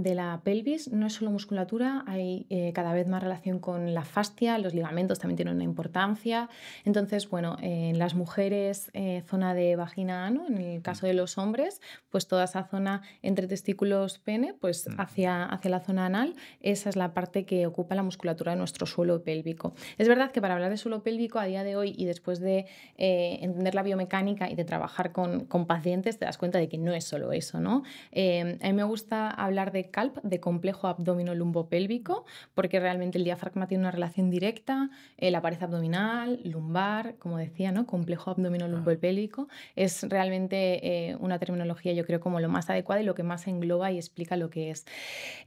pelvis. No es solo musculatura, hay eh, cada vez más relación con la fascia, los ligamentos también tienen una importancia. Entonces, bueno, en las mujeres, eh, zona de vagina ano, en el mm. caso de los hombres, pues toda esa zona entre testículos pene, pues mm. hacia, hacia la zona anal, esa es la parte que ocupa la musculatura de nuestro suelo pélvico. Es verdad que para hablar de suelo pélvico a día de hoy y después de entender la biomecánica y de trabajar con, pacientes te das cuenta de que no es solo eso, ¿no? Em, a mí me gusta hablar de CALP, de complejo abdomino lumbopélvico, porque realmente el diafragma tiene una relación directa, eh, la pared abdominal, lumbar, como decía, ¿no? Complejo abdomino lumbopélvico. Es realmente eh, una terminología, yo creo, como lo más adecuada y lo que más engloba y explica lo que es.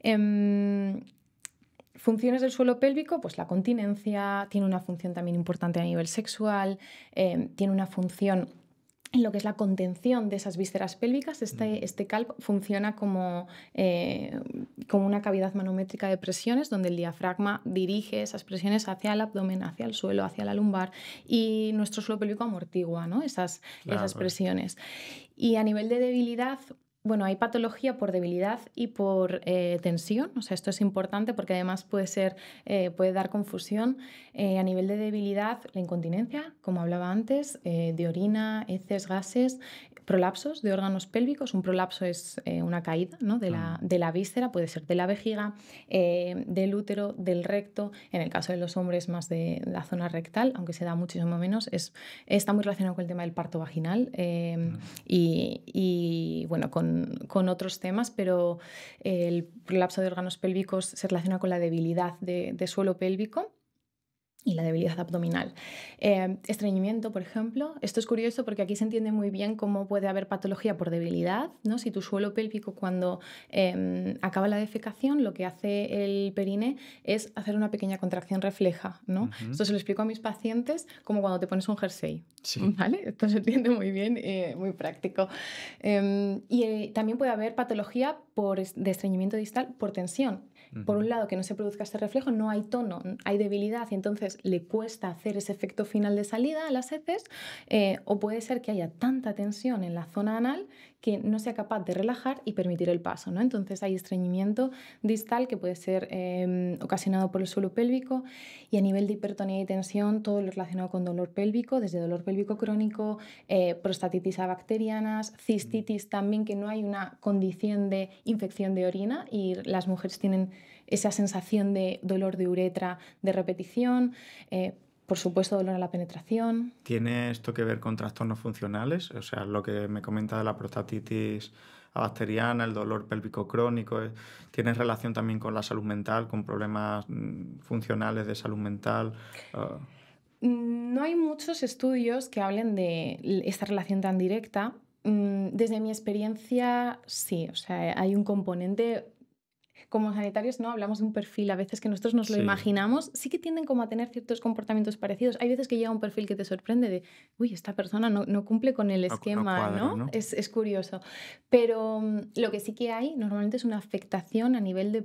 Em, funciones del suelo pélvico, pues la continencia, tiene una función también importante a nivel sexual, em, tiene una función en lo que es la contención de esas vísceras pélvicas, este, mm. este funciona como, eh, como una cavidad manométrica de presiones donde el diafragma dirige esas presiones hacia el abdomen, hacia el suelo, hacia la lumbar y nuestro suelo pélvico amortigua ¿no? esas, esas presiones. Y a nivel de debilidad, bueno, hay patología por debilidad y por eh, tensión. O sea, esto es importante porque además puede ser, eh, puede dar confusión. Eh, a nivel de debilidad, la incontinencia, como hablaba antes, de orina, heces, gases, prolapsos de órganos pélvicos. Un prolapso es una caída ¿no? Ah. de, la, víscera, puede ser de la vejiga, del útero, del recto. En el caso de los hombres, más de la zona rectal, aunque se da muchísimo menos. Es, está muy relacionado con el tema del parto vaginal y, y, bueno, con con, otros temas, pero eh, el prolapso de órganos pélvicos se relaciona con la debilidad de suelo pélvico y la debilidad abdominal. Em, estreñimiento, por ejemplo. Esto es curioso porque aquí se entiende muy bien cómo puede haber patología por debilidad. ¿no? Si tu suelo pélvico cuando em, acaba la defecación, lo que hace el perine es hacer una pequeña contracción refleja. ¿no? Esto se lo explico a mis pacientes como cuando te pones un jersey. ¿vale? Esto se entiende muy bien, eh, muy práctico. Em, y eh, también puede haber patología por de estreñimiento distal por tensión por un lado, que no se produzca este reflejo, no hay tono, hay debilidad y entonces le cuesta hacer ese efecto final de salida a las heces, eh, o puede ser que haya tanta tensión en la zona anal que no sea capaz de relajar y permitir el paso. ¿no? Entonces hay estreñimiento distal que puede ser em, ocasionado por el suelo pélvico y a nivel de hipertonía y tensión todo lo relacionado con dolor pélvico, desde dolor pélvico crónico, eh, prostatitis a bacterianas, cistitis mm. también, que no hay una condición de infección de orina y las mujeres tienen esa sensación de dolor de uretra de repetición. Eh, por supuesto, dolor a la penetración. ¿Tiene esto que ver con trastornos funcionales? O sea, lo que me comenta de la prostatitis bacteriana, el dolor pélvico crónico, eh, tiene relación también con la salud mental, con problemas mm, funcionales de salud mental. Ah. Mm, no hay muchos estudios que hablen de esta relación tan directa. Mm, desde mi experiencia, sí, o sea, hay un componente como sanitarios no hablamos de un perfil, a veces que nosotros nos lo imaginamos, sí que tienden como a tener ciertos comportamientos parecidos. Hay veces que llega un perfil que te sorprende de, uy, esta persona no, no cumple con el esquema, ¿no? Es, es, curioso. Pero mm, lo que sí que hay normalmente es una afectación a nivel de,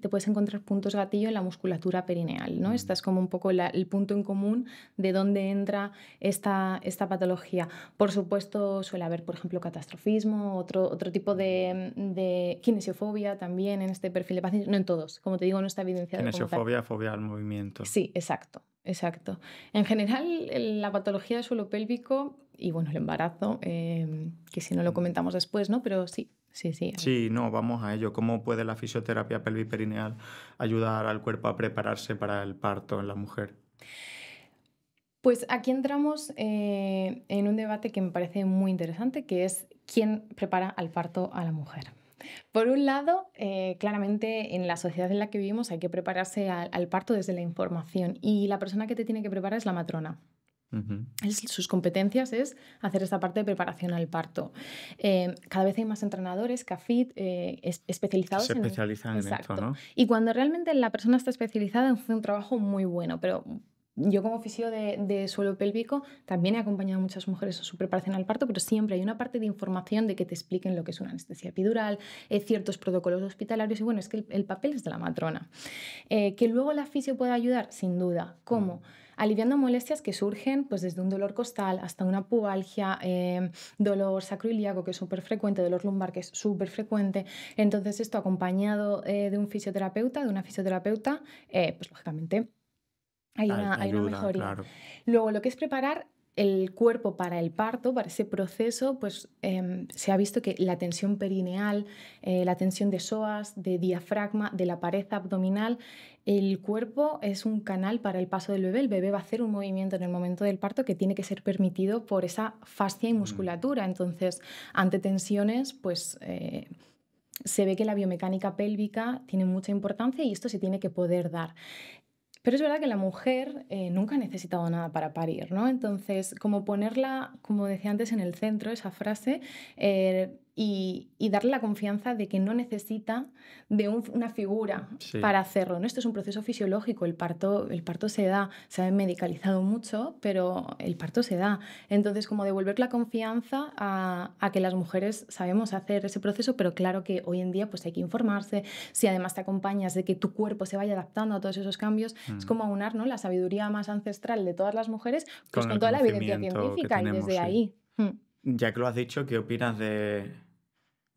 te puedes encontrar puntos gatillo en la musculatura perineal, ¿no? Mm. Esta es como un poco el punto en común de dónde entra esta, esta patología. Por supuesto, suele haber, por ejemplo, catastrofismo, otro, otro tipo de, mm, de kinesiofobia también en este perfil de pacientes, no en todos, como te digo, no está evidenciado. Kinesiofobia, fobia al movimiento. Sí, exacto, exacto. En general, la patología del suelo pélvico y bueno, el embarazo, em, que si no lo mm. comentamos después, ¿no? Pero sí, sí, sí. Sí, no, vamos a ello. ¿Cómo puede la fisioterapia pelviperineal ayudar al cuerpo a prepararse para el parto en la mujer? Pues aquí entramos eh, en un debate que me parece muy interesante, que es quién prepara al parto a la mujer. Por un lado, eh, claramente en la sociedad en la que vivimos hay que prepararse al, parto desde la información y la persona que te tiene que preparar es la matrona. sus competencias es hacer esta parte de preparación al parto. Eh, cada vez hay más entrenadores, CAFIT, eh, especializados Se especializan en, esto, Y cuando realmente la persona está especializada, hace un trabajo muy bueno, pero yo como fisio de, suelo pélvico también he acompañado a muchas mujeres a su preparación al parto, pero siempre hay una parte de información de que te expliquen lo que es una anestesia epidural, eh, ciertos protocolos hospitalarios y bueno, es que el, papel es de la matrona. Eh, que luego la fisio pueda ayudar, sin duda. ¿Cómo? Mm. Aliviando molestias que surgen pues, desde un dolor costal hasta una pubalgia, em, dolor sacroiliaco que es súper frecuente, dolor lumbar que es súper frecuente. Entonces esto acompañado eh, de un fisioterapeuta, de una fisioterapeuta, pues lógicamente hay una, mejoría. Luego, lo que es preparar el cuerpo para el parto, para ese proceso, pues em, se ha visto que la tensión perineal, eh, la tensión de psoas, de diafragma, de la pared abdominal, el cuerpo es un canal para el paso del bebé. El bebé va a hacer un movimiento en el momento del parto que tiene que ser permitido por esa fascia y mm. musculatura. Entonces, ante tensiones, pues... Eh, se ve que la biomecánica pélvica tiene mucha importancia y esto se tiene que poder dar. Pero es verdad que la mujer eh, nunca ha necesitado nada para parir, ¿no? Entonces, como ponerla, como decía antes, en el centro, esa frase, eh, y, darle la confianza de que no necesita de una figura para hacerlo. ¿no? Esto es un proceso fisiológico, el parto, el parto se da, se ha medicalizado mucho, pero el parto se da. Entonces, como devolver la confianza a, que las mujeres sabemos hacer ese proceso, pero claro que hoy en día pues hay que informarse, si además te acompañas de que tu cuerpo se vaya adaptando a todos esos cambios, es mm. como aunar ¿no? la sabiduría más ancestral de todas las mujeres pues con, toda la evidencia científica y desde ahí. Mm. Ya que lo has dicho, ¿qué opinas de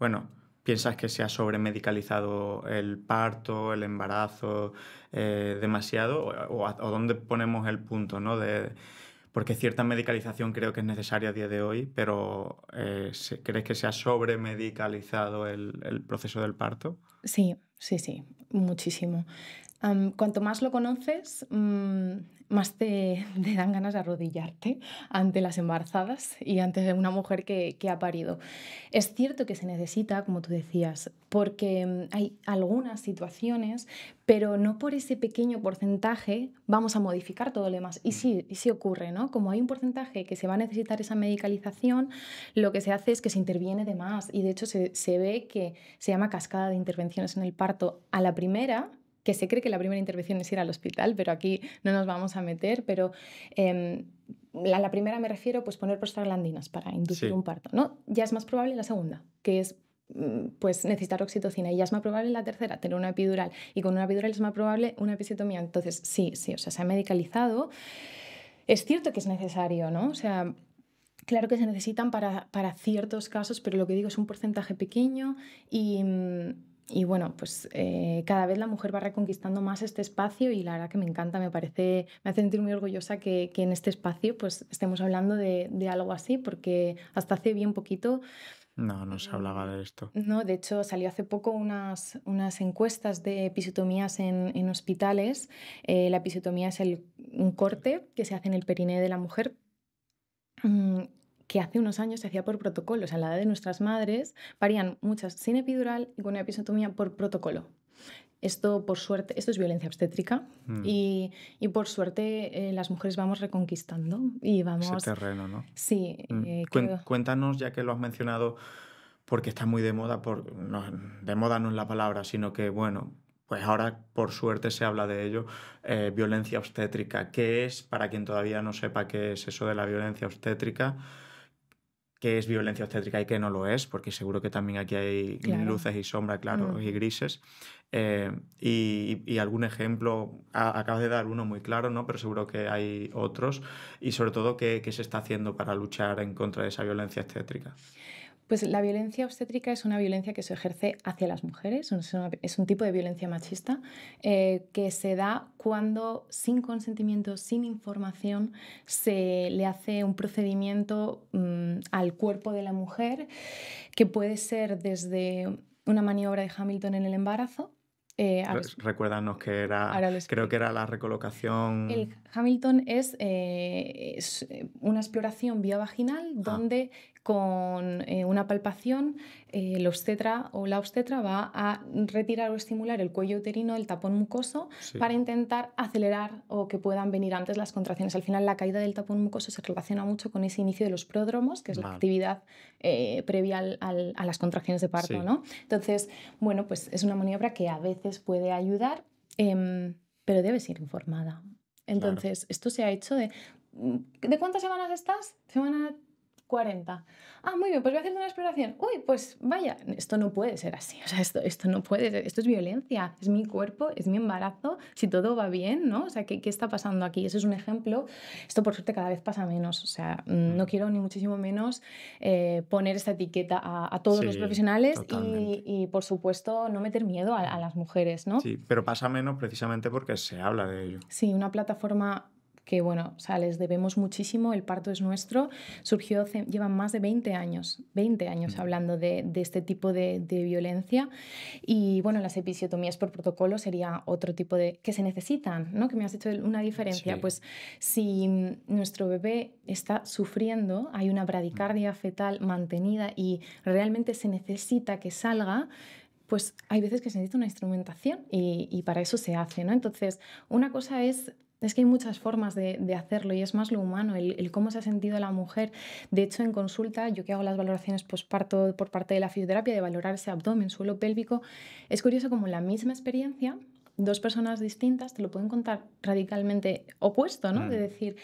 bueno, piensas que se ha sobremedicalizado el parto, el embarazo, eh, demasiado, o, dónde ponemos el punto, ¿no? porque cierta medicalización creo que es necesaria a día de hoy, pero eh, ¿crees que se ha sobremedicalizado el, el proceso del parto? Sí, sí, sí, muchísimo cuanto más lo conoces, mm, más [laughs] te, dan ganas de arrodillarte ante las embarazadas y ante una mujer que, ha parido. Es cierto que se necesita, como tú decías, porque mm, hay algunas situaciones, pero no por ese pequeño porcentaje vamos a modificar todo lo demás. Y sí, ocurre, ¿no? Como hay un porcentaje que se va a necesitar esa medicalización, lo que se hace es que se interviene de más. Y de hecho se ve que se llama cascada de intervenciones en el parto. A la primera que se cree que la primera intervención es ir al hospital, pero aquí no nos vamos a meter, pero em, la, primera me refiero, pues poner prostaglandinas para inducir un parto, ¿no? Ya es más probable la segunda, que es mm, pues necesitar oxitocina y ya es más probable la tercera, tener una epidural y con una epidural es más probable una episiotomía. Entonces, sí, sí, o sea, se ha medicalizado. Es cierto que es necesario, ¿no? O sea, claro que se necesitan para, para ciertos casos, pero lo que digo es un porcentaje pequeño y... Mm, y bueno, pues eh, cada vez la mujer va reconquistando más este espacio y la verdad que me encanta, me parece, me hace sentir muy orgullosa que, en este espacio pues estemos hablando de, algo así, porque hasta hace bien poquito... No, no se hablaba de esto. No, de hecho salió hace poco unas, unas encuestas de episiotomías en, hospitales. Eh, la episiotomía es el, un corte que se hace en el perineo de la mujer mm, que hace unos años se hacía por protocolo. O sea, a la edad de nuestras madres varían muchas sin epidural y con una episiotomía por protocolo. Esto, por suerte, esto es violencia obstétrica mm. y, por suerte eh, las mujeres vamos reconquistando y vamos... Ese terreno, ¿no? Sí. Mm. Eh, cuéntanos, ya que lo has mencionado, porque está muy de moda, por... de moda no es la palabra, sino que, bueno, pues ahora por suerte se habla de ello, eh, violencia obstétrica. ¿Qué es, para quien todavía no sepa qué es eso de la violencia obstétrica? qué es violencia obstétrica y qué no lo es, porque seguro que también aquí hay luces y sombras, claras mm. y grises. Eh, y, algún ejemplo, acabas de dar uno muy claro, ¿no? pero seguro que hay otros. Y sobre todo, ¿qué, qué se está haciendo para luchar en contra de esa violencia obstétrica? Pues la violencia obstétrica es una violencia que se ejerce hacia las mujeres, es, un tipo de violencia machista eh, que se da cuando sin consentimiento, sin información, se le hace un procedimiento mm, al cuerpo de la mujer que puede ser desde una maniobra de Hamilton en el embarazo, eh, Recuérdanos que era, creo que era la recolocación. El Hamilton es, eh, una exploración vía vaginal ah. donde con eh, una palpación, eh, el obstetra o la obstetra va a retirar o estimular el cuello uterino, el tapón mucoso, para intentar acelerar o que puedan venir antes las contracciones. Al final, la caída del tapón mucoso se relaciona mucho con ese inicio de los pródromos, que es la actividad eh, previa a las contracciones de parto. ¿no? Entonces, bueno, pues es una maniobra que a veces puede ayudar, em, pero debes ir informada. Entonces, esto se ha hecho de... Mm, ¿De cuántas semanas estás? ¿Semana 40. Ah, muy bien, pues voy a hacer una exploración. Uy, pues vaya, esto no puede ser así. O sea, esto, esto no puede ser, esto es violencia, es mi cuerpo, es mi embarazo, si todo va bien, ¿no? O sea, ¿qué, qué está pasando aquí? Eso es un ejemplo. Esto por suerte cada vez pasa menos. O sea, mm, mm. no quiero ni muchísimo menos eh, poner esta etiqueta a, todos los profesionales y, por supuesto no meter miedo a, a las mujeres, ¿no? Sí, pero pasa menos precisamente porque se habla de ello. Sí, una plataforma que bueno, o les debemos muchísimo, el parto es nuestro, surgió, llevan más de 20 años, 20 años mm. hablando de, este tipo de, violencia y bueno, las episiotomías por protocolo sería otro tipo de, que se necesitan, ¿no? Que me has hecho una diferencia, pues si nuestro bebé está sufriendo, hay una bradicardia mm. fetal mantenida y realmente se necesita que salga, pues hay veces que se necesita una instrumentación y, y, para eso se hace, ¿no? Entonces, una cosa es es que hay muchas formas de, hacerlo y es más lo humano, el, cómo se ha sentido la mujer. De hecho, en consulta, yo que hago las valoraciones postparto por parte de la fisioterapia, de valorar ese abdomen, suelo pélvico, es curioso como la misma experiencia dos personas distintas te lo pueden contar radicalmente opuesto, ¿no? De mm. decir,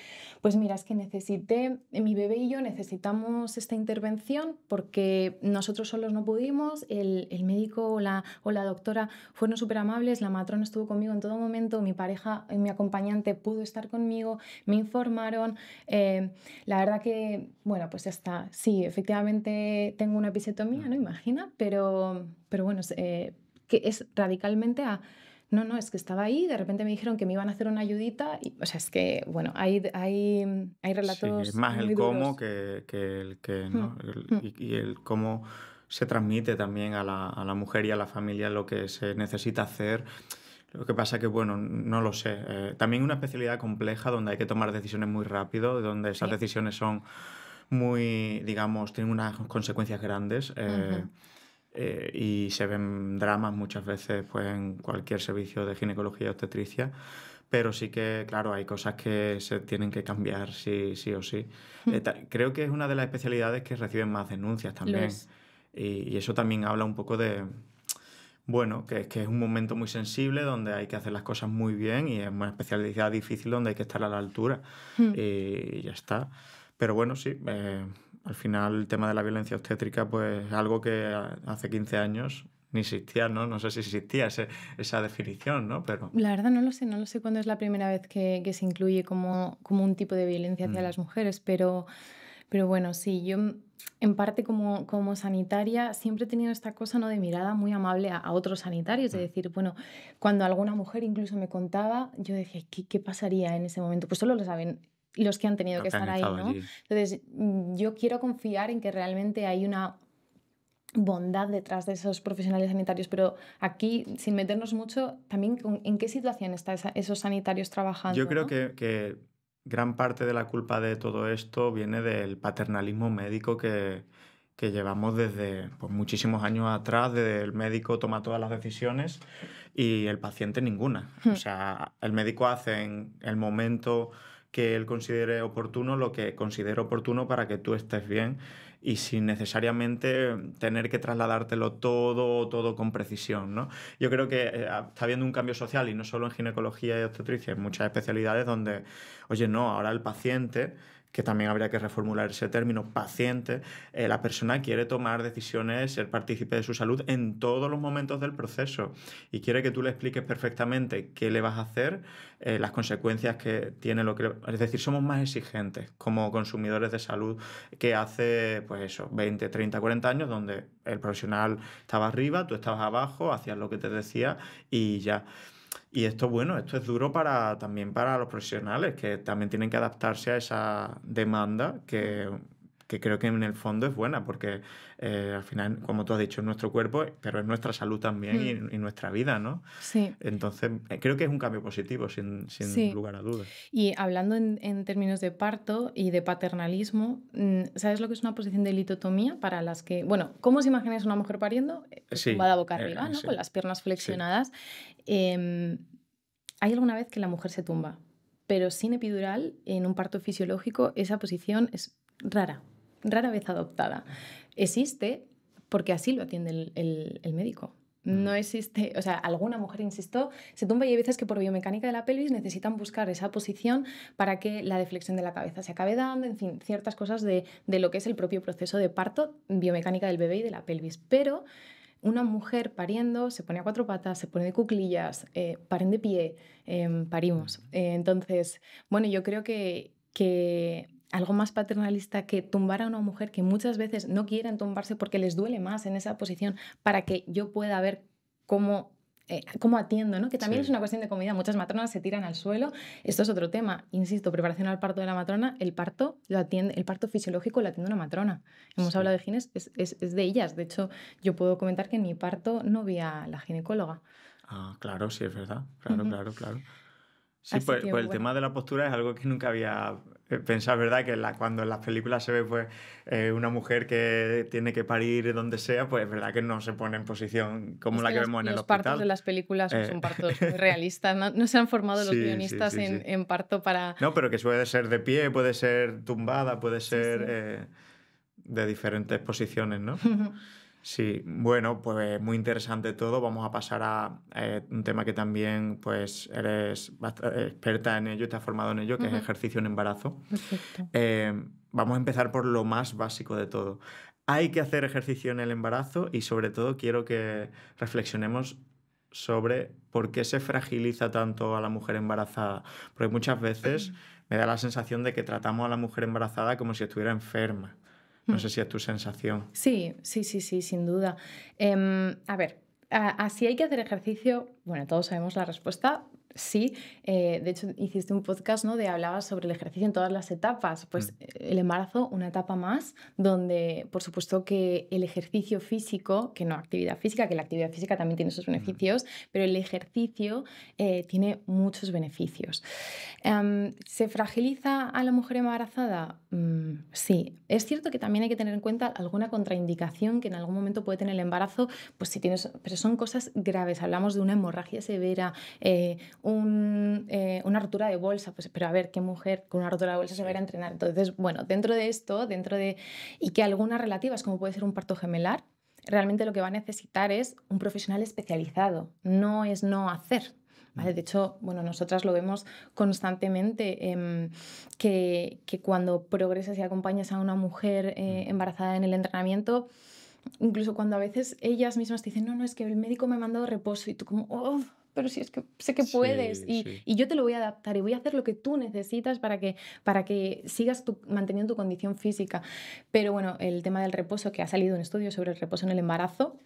pues mira, es que necesité, eh, mi bebé y yo necesitamos esta intervención porque nosotros solos no pudimos, el, el médico o la, o la doctora fueron súper amables, la matrona estuvo conmigo en todo momento, mi pareja, eh, mi acompañante pudo estar conmigo, me informaron. Eh, la verdad que, bueno, pues ya está. Sí, efectivamente tengo una episiotomía, mm. ¿no? Imagina, pero, pero bueno, que es radicalmente a no, no, es que estaba ahí, de repente me dijeron que me iban a hacer una ayudita, y, o sea, es que, bueno, hay, hay, hay relatos... más el cómo que, el que, mm, ¿no? Mm. y, el cómo se transmite también a la, mujer y a la familia lo que se necesita hacer. Lo que pasa que, bueno, no lo sé. Eh, también una especialidad compleja donde hay que tomar decisiones muy rápido, donde esas decisiones son muy, digamos, tienen unas consecuencias grandes. Eh, eh, y se ven dramas muchas veces pues, en cualquier servicio de ginecología y obstetricia. Pero sí que, claro, hay cosas que se tienen que cambiar sí, sí o sí. Mm. Eh, creo que es una de las especialidades que reciben más denuncias también. Y, eso también habla un poco de, bueno, que, que, es un momento muy sensible donde hay que hacer las cosas muy bien y es una especialidad difícil donde hay que estar a la altura. Mm. Y ya está. Pero bueno, sí, eh, al final el tema de la violencia obstétrica pues algo que hace 15 años ni existía, ¿no? No sé si existía esa definición, ¿no? Pero... La verdad no lo sé, no lo sé cuándo es la primera vez que, se incluye como, como, un tipo de violencia hacia mm. las mujeres, pero, pero bueno, sí, yo en parte como, como sanitaria siempre he tenido esta cosa ¿no? de mirada muy amable a, otros sanitarios, de mm. decir, bueno, cuando alguna mujer incluso me contaba, yo decía, ¿qué, ¿qué, pasaría en ese momento? Pues solo lo saben y los que han tenido que, estar ahí, ¿no? Entonces, mm, yo quiero confiar en que realmente hay una bondad detrás de esos profesionales sanitarios, pero aquí, sin meternos mucho, también en qué situación están esos sanitarios trabajando. Yo creo que, gran parte de la culpa de todo esto viene del paternalismo médico que, que llevamos desde pues, muchísimos años atrás, desde el médico toma todas las decisiones y el paciente ninguna. O hmm. sea, el médico hace en el momento que él considere oportuno lo que considere oportuno para que tú estés bien y sin necesariamente tener que trasladártelo todo, todo con precisión. ¿no? Yo creo que eh, está habiendo un cambio social y no solo en ginecología y obstetricia, en muchas especialidades donde, oye, no, ahora el paciente que también habría que reformular ese término, paciente, eh, la persona quiere tomar decisiones, ser partícipe de su salud en todos los momentos del proceso y quiere que tú le expliques perfectamente qué le vas a hacer, eh, las consecuencias que tiene lo que... Es decir, somos más exigentes como consumidores de salud que hace, pues eso, 20, 30, 40 años, donde el profesional estaba arriba, tú estabas abajo, hacías lo que te decía y ya. Y esto, bueno, esto es duro para, también para los profesionales, que también tienen que adaptarse a esa demanda que que creo que en el fondo es buena, porque eh, al final, como tú has dicho, es nuestro cuerpo, pero es nuestra salud también y, mm. nuestra vida, ¿no? Sí. Entonces, eh, creo que es un cambio positivo, sin, sin lugar a dudas. Y hablando en, términos de parto y de paternalismo, mm, ¿sabes lo que es una posición de litotomía para las que, bueno, ¿cómo os imagináis una mujer pariendo? sí. Va de boca arriba, eh, ¿no? Con las piernas flexionadas. Em, ¿Hay alguna vez que la mujer se tumba? Pero sin epidural, en un parto fisiológico, esa posición es rara rara vez adoptada. Existe porque así lo atiende el, médico. Mm. No existe, o sea, alguna mujer, insisto, se tumba y hay veces que por biomecánica de la pelvis necesitan buscar esa posición para que la deflexión de la cabeza se acabe dando, en fin, ciertas cosas de, lo que es el propio proceso de parto, biomecánica del bebé y de la pelvis. Pero una mujer pariendo se pone a cuatro patas, se pone de cuclillas, eh, paren de pie, em, parimos. Eh, entonces, bueno, yo creo que, que algo más paternalista que tumbar a una mujer que muchas veces no quieren tumbarse porque les duele más en esa posición para que yo pueda ver cómo eh, cómo atiendo, ¿no? Que también es una cuestión de comida. Muchas matronas se tiran al suelo. Esto es otro tema. Insisto, preparación al parto de la matrona, el parto lo atiende, el parto fisiológico lo atiende una matrona. Hemos hablado de gines, es, de ellas. De hecho, yo puedo comentar que en mi parto no vi a la ginecóloga. Ah, claro, sí, es verdad. Claro, claro, claro. Sí, pues, pues, el tema de la postura es algo que nunca había eh, pensado, ¿verdad? Que la, cuando en las películas se ve pues eh, una mujer que tiene que parir donde sea, pues es verdad que no se pone en posición como la que, vemos en el hospital. Los partos de las películas son partos muy eh. [laughs] realistas, ¿no? se han formado los guionistas en, parto para... No, pero que suele ser de pie, puede ser tumbada, puede ser de diferentes posiciones, ¿no? [laughs] Sí, bueno, pues muy interesante todo. Vamos a pasar a eh, un tema que también pues eres eh, experta en ello, estás formado en ello, que es ejercicio en embarazo. Eh, vamos a empezar por lo más básico de todo. Hay que hacer ejercicio en el embarazo y sobre todo quiero que reflexionemos sobre por qué se fragiliza tanto a la mujer embarazada. Porque muchas veces mm. me da la sensación de que tratamos a la mujer embarazada como si estuviera enferma. No mm. sé si es tu sensación. Sí, sí, sí, sí, sin duda. Em, a ver, así hay que hacer ejercicio, bueno, todos sabemos la respuesta, Sí, eh, de hecho hiciste un podcast ¿no? de hablabas sobre el ejercicio en todas las etapas. Pues mm. eh, el embarazo, una etapa más, donde por supuesto que el ejercicio físico, que no actividad física, que la actividad física también tiene sus mm. beneficios, pero el ejercicio eh, tiene muchos beneficios. Em, ¿Se fragiliza a la mujer embarazada? Mm, sí. Es cierto que también hay que tener en cuenta alguna contraindicación que en algún momento puede tener el embarazo, pues si tienes, pero son cosas graves. Hablamos de una hemorragia severa. Eh, una rotura de bolsa, pues, pero a ver, ¿qué mujer con una rotura de bolsa se va a ir a entrenar? Entonces, bueno, dentro de esto, dentro de... y que algunas relativas, como puede ser un parto gemelar, realmente lo que va a necesitar es un profesional especializado, no es no hacer. Mm. De hecho, bueno, nosotras lo vemos constantemente, em, que, cuando progresas y acompañas a una mujer eh, mm. embarazada en el entrenamiento, incluso cuando a veces ellas mismas te dicen, no, no, es que el médico me ha mandado reposo y tú como, oh, pero sí es que sé que puedes y, yo te lo voy a adaptar y voy a hacer lo que tú necesitas para que, para que sigas manteniendo tu condición física. Pero bueno, el tema del reposo, que ha salido un estudio sobre el reposo en el embarazo,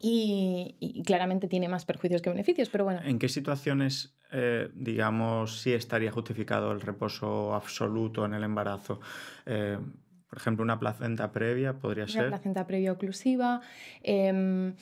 y, claramente tiene más perjuicios que beneficios, pero bueno. ¿En qué situaciones, eh, digamos, sí estaría justificado el reposo absoluto en el embarazo? Eh, por ejemplo, una placenta previa podría ser. Una placenta previa oclusiva. Em,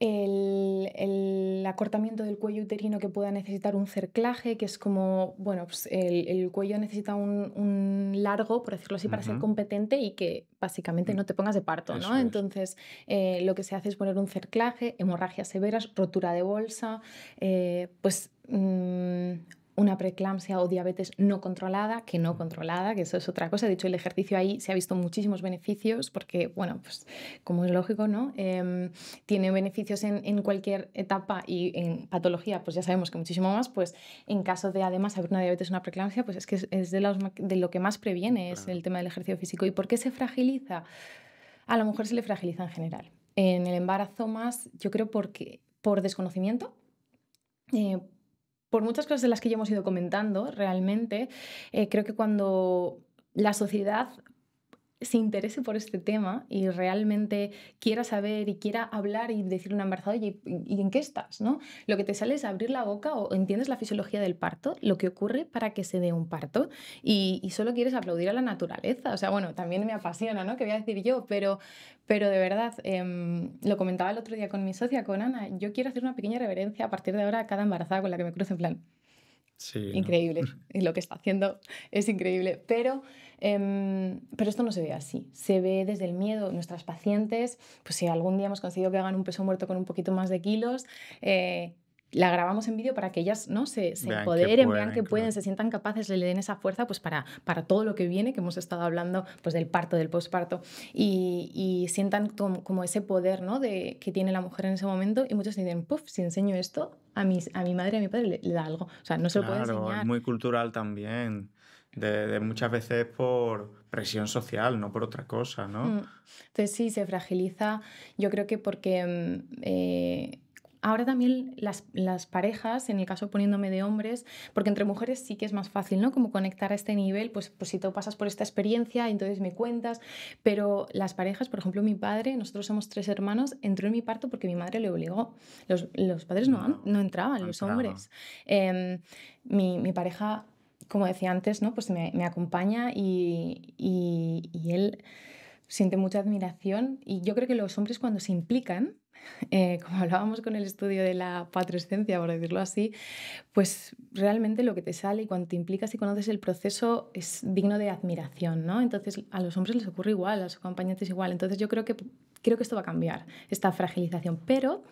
el, el, acortamiento del cuello uterino que pueda necesitar un cerclaje, que es como, bueno, pues el, el cuello necesita un, un, largo, por decirlo así, para ser competente y que básicamente mm. no te pongas de parto, ¿no? Entonces, eh, lo que se hace es poner un cerclaje, hemorragias severas, rotura de bolsa, eh, pues mm, una preeclampsia o diabetes no controlada que no controlada, que eso es otra cosa. De hecho, el ejercicio ahí se ha visto muchísimos beneficios porque, bueno, pues como es lógico, ¿no? Em, tiene beneficios en, cualquier etapa y en patología, pues ya sabemos que muchísimo más, pues en caso de además haber una diabetes o una preeclampsia, pues es que es, de, lo que más previene es el tema del ejercicio físico. ¿Y por qué se fragiliza? A la mujer se le fragiliza en general. En el embarazo más, yo creo porque por desconocimiento, eh, por muchas cosas de las que ya hemos ido comentando, realmente, eh, creo que cuando la sociedad se interese por este tema y realmente quiera saber y quiera hablar y decir a un embarazado, ¿y en qué estás? ¿no? Lo que te sale es abrir la boca o entiendes la fisiología del parto, lo que ocurre para que se dé un parto y, solo quieres aplaudir a la naturaleza. O sea, bueno, también me apasiona, ¿no? Que voy a decir yo, pero, pero de verdad, em, lo comentaba el otro día con mi socia, con Ana, yo quiero hacer una pequeña reverencia a partir de ahora a cada embarazada con la que me cruce en plan. Sí, increíble. [laughs] Y lo que está haciendo es increíble. Pero Em, pero esto no se ve así, se ve desde el miedo. Nuestras pacientes, pues si algún día hemos conseguido que hagan un peso muerto con un poquito más de kilos, eh, la grabamos en vídeo para que ellas ¿no? se, se vean empoderen, que pueden, vean que pueden, se sientan capaces, le den esa fuerza pues, para, para todo lo que viene, que hemos estado hablando pues, del parto, del posparto, y, y, sientan como, ese poder ¿no? de, que tiene la mujer en ese momento. Y muchos dicen, puff, si enseño esto, a, mis, a mi madre, a mi padre le, da algo. O sea, no se lo puede enseñar. Es muy cultural también de, muchas veces por presión social, no por otra cosa, ¿no? Mm. Entonces sí, se fragiliza, yo creo que porque... Mm, eh, ahora también las, las, parejas, en el caso poniéndome de hombres, porque entre mujeres sí que es más fácil, ¿no? Como conectar a este nivel, pues, pues si tú pasas por esta experiencia, entonces me cuentas, pero las parejas, por ejemplo, mi padre, nosotros somos tres hermanos, entró en mi parto porque mi madre le obligó. Los, los padres no, no, entraban, los hombres. Em, mi, mi, pareja como decía antes, ¿no? pues me, acompaña y, y, él siente mucha admiración. Y yo creo que los hombres cuando se implican, [laughs] eh, como hablábamos con el estudio de la patrescencia, por decirlo así, pues realmente lo que te sale y cuando te implicas y conoces el proceso es digno de admiración, ¿no? Entonces a los hombres les ocurre igual, a sus acompañantes igual. Entonces yo creo que, creo que esto va a cambiar, esta fragilización. Pero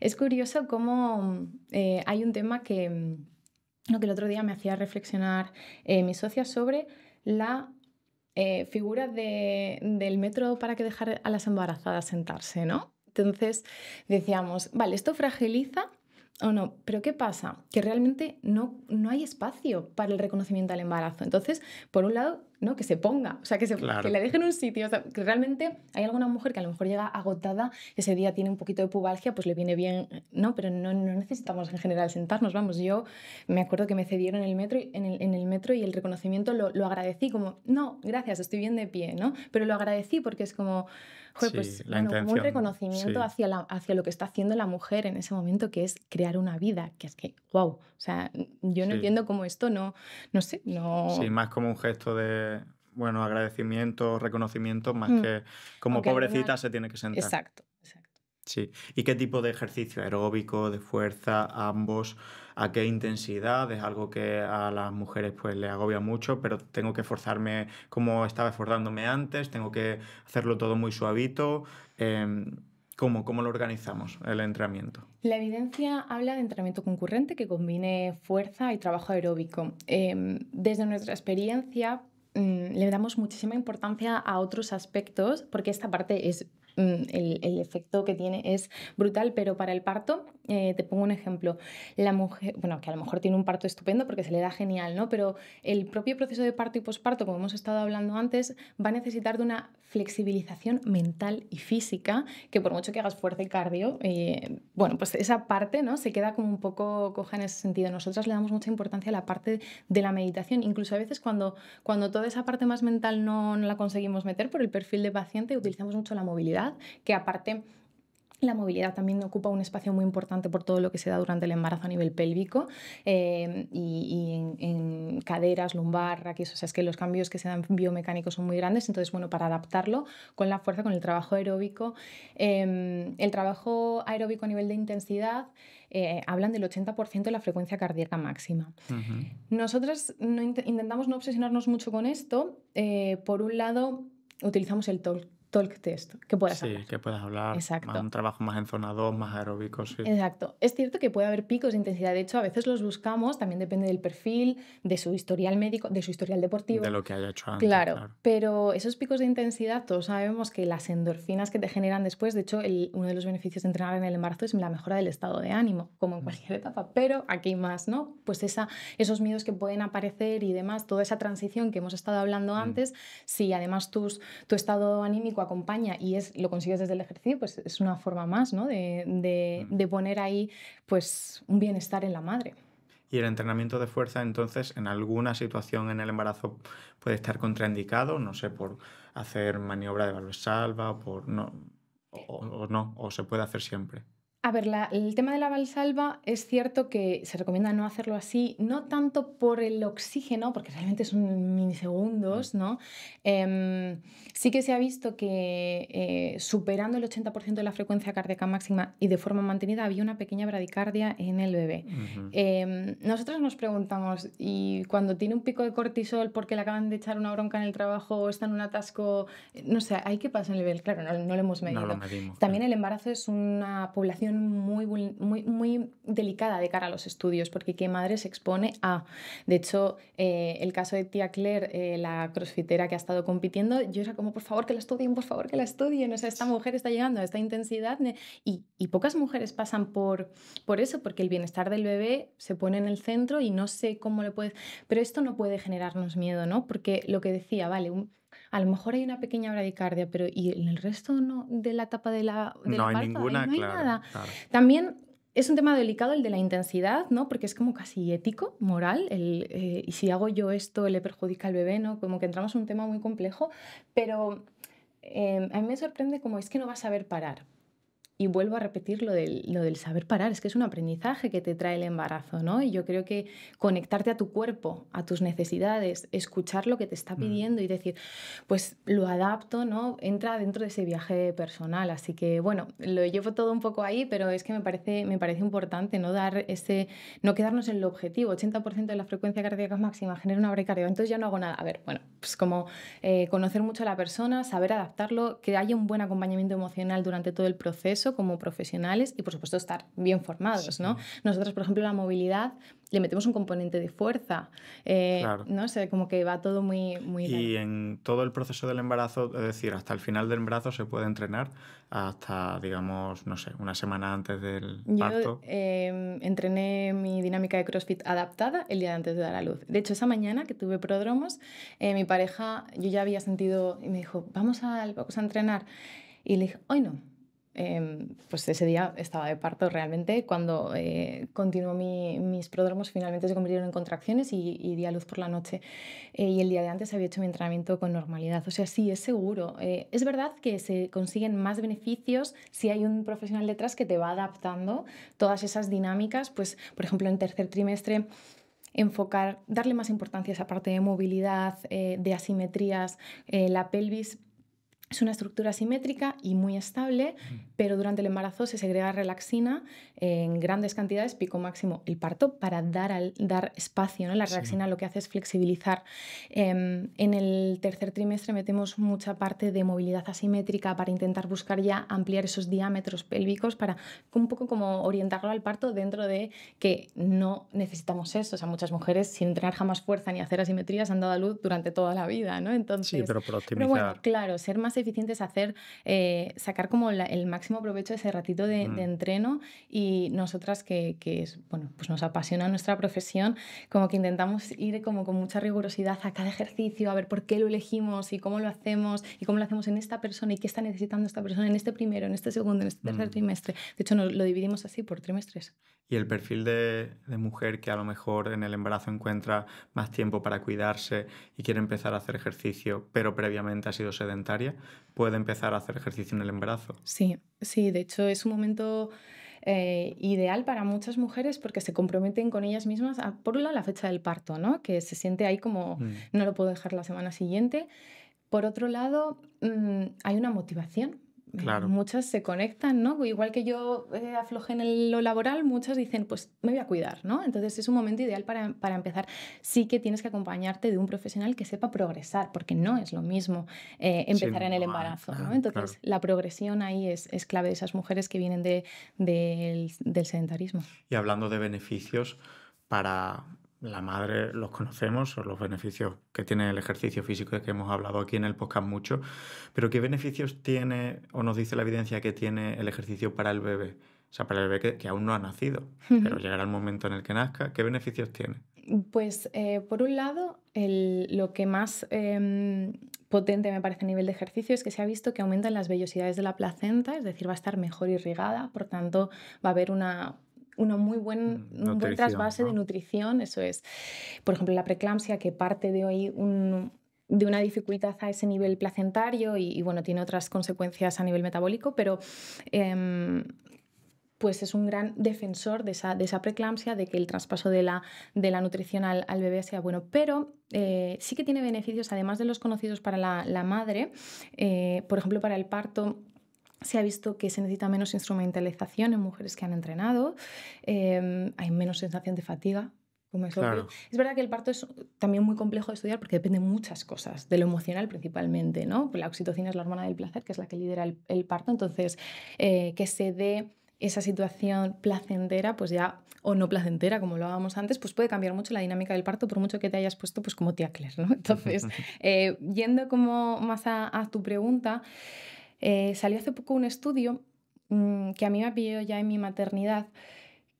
es curioso cómo eh, hay un tema que lo que el otro día me hacía reflexionar eh, mi socia sobre la eh, figura del metro para que dejar a las embarazadas sentarse, ¿no? Entonces decíamos, vale, esto fragiliza o no, pero ¿qué pasa? Que realmente no, no hay espacio para el reconocimiento al embarazo. Entonces, por un lado, que se ponga, o sea, que, se, que le dejen un sitio. O sea, que realmente hay alguna mujer que a lo mejor llega agotada, ese día tiene un poquito de pubalgia, pues le viene bien, ¿no? Pero no, necesitamos en general sentarnos, vamos, yo me acuerdo que me cedieron el metro, en, el, metro y el reconocimiento lo, agradecí como, no, gracias, estoy bien de pie, ¿no? Pero lo agradecí porque es como, pues, un reconocimiento hacia, hacia lo que está haciendo la mujer en ese momento, que es crear una vida, que es que, wow, o sea, yo no entiendo cómo esto no, no sé, no... Sí, más como un gesto de bueno, agradecimiento, reconocimiento... más mm. que como pobrecita se tiene que sentar. Exacto, exacto. Sí. ¿Y qué tipo de ejercicio aeróbico, de fuerza, ambos? ¿A qué intensidad? Es algo que a las mujeres pues le agobia mucho, pero tengo que esforzarme como estaba esforzándome antes, tengo que hacerlo todo muy suavito. Em, ¿Cómo, lo organizamos el entrenamiento? La evidencia habla de entrenamiento concurrente que combine fuerza y trabajo aeróbico. Em, desde nuestra experiencia Mm, le damos muchísima importancia a otros aspectos, porque esta parte es mm, el, efecto que tiene es brutal, pero para el parto eh, te pongo un ejemplo, la mujer, bueno, que a lo mejor tiene un parto estupendo porque se le da genial, ¿no? Pero el propio proceso de parto y posparto, como hemos estado hablando antes, va a necesitar de una flexibilización mental y física, que por mucho que hagas fuerza y cardio, eh, bueno, pues esa parte, ¿no? Se queda como un poco coja en ese sentido. Nosotras le damos mucha importancia a la parte de la meditación, incluso a veces cuando, cuando toda esa parte más mental no, no la conseguimos meter por el perfil de paciente, utilizamos mucho la movilidad, que aparte la movilidad también ocupa un espacio muy importante por todo lo que se da durante el embarazo a nivel pélvico eh, y, en, caderas, lumbar, raquis, o sea, es que los cambios que se dan biomecánicos son muy grandes, entonces, bueno, para adaptarlo con la fuerza, con el trabajo aeróbico, em, el trabajo aeróbico a nivel de intensidad, eh, hablan del 80% de la frecuencia cardíaca máxima. Nosotros no intentamos no obsesionarnos mucho con esto, eh, por un lado, utilizamos el, talk test, que puedas hablar. que puedas hablar. Exacto. un trabajo más en zona 2, más aeróbico, Exacto. Es cierto que puede haber picos de intensidad. De hecho, a veces los buscamos, también depende del perfil, de su historial médico, de su historial deportivo. De lo que haya hecho antes. Claro. Pero esos picos de intensidad, todos sabemos que las endorfinas que te generan después, de hecho, uno de los beneficios de entrenar en el embarazo es la mejora del estado de ánimo, como en mm. cualquier etapa. Pero aquí más, ¿no? Pues esa, esos miedos que pueden aparecer y demás, toda esa transición que hemos estado hablando mm. antes, si además tus, tu estado anímico acompaña y es, lo consigues desde el ejercicio, pues es una forma más ¿no? de, mm. de, poner ahí pues, un bienestar en la madre. Y el entrenamiento de fuerza, entonces, en alguna situación en el embarazo puede estar contraindicado, no sé, por hacer maniobra de valor salva, por no, o no, o se puede hacer siempre. A ver, el tema de la valsalva es cierto que se recomienda no hacerlo así, no tanto por el oxígeno, porque realmente son milisegundos, mm. ¿no? Em, sí que se ha visto que eh, superando el 80% de la frecuencia cardíaca máxima y de forma mantenida había una pequeña bradicardia en el bebé. Em, nosotros nos preguntamos, ¿y cuando tiene un pico de cortisol porque le acaban de echar una bronca en el trabajo o está en un atasco? No sé, ¿hay que pasar el nivel, Claro, no, lo hemos medido. También el embarazo es una población muy, muy, muy delicada de cara a los estudios, porque qué madre se expone a... De hecho, eh, el caso de tía Claire, eh, la crossfitera que ha estado compitiendo, yo era como, por favor, que la estudien, por favor, que la estudien. O sea, esta mujer está llegando a esta intensidad y, y pocas mujeres pasan por, por eso, porque el bienestar del bebé se pone en el centro y no sé cómo le puedes... Pero esto no puede generarnos miedo, ¿no? Porque lo que decía, vale, un a lo mejor hay una pequeña bradicardia, pero ¿y en el resto no, de la etapa de la, no, hay ninguna, no También es un tema delicado el de la intensidad, ¿no? Porque es como casi ético, moral, el, eh, y si hago yo esto le perjudica al bebé, ¿no? Como que entramos en un tema muy complejo, pero eh, a mí me sorprende como es que no vas a saber parar y vuelvo a repetir lo del, lo del, saber parar, es que es un aprendizaje que te trae el embarazo, ¿no? Y yo creo que conectarte a tu cuerpo, a tus necesidades, escuchar lo que te está mm. pidiendo y decir, pues lo adapto, ¿no? Entra dentro de ese viaje personal. Así que, bueno, lo llevo todo un poco ahí, pero es que me parece, me parece importante no dar ese, no quedarnos en el objetivo. 80% de la frecuencia cardíaca máxima genera una brecaria, entonces ya no hago nada. A ver, bueno, pues como eh, conocer mucho a la persona, saber adaptarlo, que haya un buen acompañamiento emocional durante todo el proceso como profesionales y por supuesto estar bien formados, ¿no? Nosotros, por ejemplo, la movilidad le metemos un componente de fuerza, eh, ¿no? sé como que va todo muy... muy y en todo el proceso del embarazo, es decir, hasta el final del embarazo se puede entrenar hasta, digamos, no sé, una semana antes del parto. Em, entrené mi dinámica de CrossFit adaptada el día antes de dar a luz. De hecho, esa mañana que tuve prodromos, eh, mi pareja, yo ya había sentido, y me dijo, vamos vamos a entrenar. Y le dije, hoy no, Em, pues ese día estaba de parto realmente. Cuando eh, continuó mis prodromos, finalmente se convirtieron en contracciones y, di a luz por la noche. Eh, y el día de antes había hecho mi entrenamiento con normalidad. O sea, sí, es seguro. Eh, es verdad que se consiguen más beneficios si hay un profesional detrás que te va adaptando todas esas dinámicas. Pues, por ejemplo, en tercer trimestre enfocar, darle más importancia a esa parte de movilidad, de asimetrías. la pelvis es una estructura asimétrica y muy estable, pero durante el embarazo se segrega relaxina en grandes cantidades, pico máximo el parto, para dar, dar espacio. ¿no? La relaxina lo que hace es flexibilizar. Em, en el tercer trimestre metemos mucha parte de movilidad asimétrica para intentar buscar ya ampliar esos diámetros pélvicos para un poco como orientarlo al parto dentro de que no necesitamos eso. O sea, muchas mujeres sin entrenar jamás fuerza ni hacer asimetrías han dado a luz durante toda la vida, ¿no? Entonces, sí, pero, bueno, claro, ser más eficiente es hacer, eh, sacar como el máximo provecho de ese ratito de, entreno y nosotras que, bueno, pues nos apasiona nuestra profesión, como que intentamos ir como con mucha rigurosidad a cada ejercicio, a ver por qué lo elegimos y cómo lo hacemos y cómo lo hacemos en esta persona y qué está necesitando esta persona en este primero, en este segundo, en este tercer trimestre. De hecho, lo dividimos así por trimestres. Y el perfil de mujer que a lo mejor en el embarazo encuentra más tiempo para cuidarse y quiere empezar a hacer ejercicio, pero previamente ha sido sedentaria, puede empezar a hacer ejercicio en el embarazo. Sí, sí, de hecho es un momento eh, ideal para muchas mujeres porque se comprometen con ellas mismas, por un lado, la fecha del parto, ¿no? que se siente ahí como mm. no lo puedo dejar la semana siguiente. Por otro lado, mm, hay una motivación Muchas se conectan, ¿no? Pues igual que yo eh, afloje en lo laboral, muchas dicen, pues me voy a cuidar, ¿no? Entonces es un momento ideal para, empezar. Sí que tienes que acompañarte de un profesional que sepa progresar, porque no es lo mismo eh, empezar en el ah, embarazo, ¿no? Ah, Entonces la progresión ahí es, clave de esas mujeres que vienen del, del sedentarismo. Y hablando de beneficios para la madre los conocemos, son los beneficios que tiene el ejercicio físico que hemos hablado aquí en el podcast mucho, pero ¿qué beneficios tiene o nos dice la evidencia que tiene el ejercicio para el bebé? O sea, para el bebé que, aún no ha nacido, pero llegará el momento en el que nazca, ¿qué beneficios tiene? Pues eh, por un lado, lo que más em, potente me parece a nivel de ejercicio es que se ha visto que aumentan las vellosidades de la placenta, es decir, va a estar mejor irrigada, por tanto va a haber una una muy buen, mm, trasvase de nutrición, eso es. Por ejemplo, la preeclampsia, que parte de hoy de una dificultad a ese nivel placentario y, bueno, tiene otras consecuencias a nivel metabólico, pero em, pues es un gran defensor de esa, de esa preeclampsia, de que el traspaso de la, de la nutrición al, bebé sea bueno. Pero eh, sí que tiene beneficios, además de los conocidos para la, madre, eh, por ejemplo, para el parto se ha visto que se necesita menos instrumentalización en mujeres que han entrenado, em, hay menos sensación de fatiga. es, verdad que el parto es también muy complejo de estudiar porque depende de muchas cosas, de lo emocional principalmente, ¿no? La oxitocina es la hormona del placer, que es la que lidera el, parto, entonces eh, que se dé esa situación placentera, pues ya, o no placentera, como lo hablábamos antes, pues puede cambiar mucho la dinámica del parto, por mucho que te hayas puesto, pues como tía ¿no? [laughs] Entonces, [laughs] eh, yendo como más a tu pregunta, eh, salió hace poco un estudio mm, que a mí me ha pillado ya en mi maternidad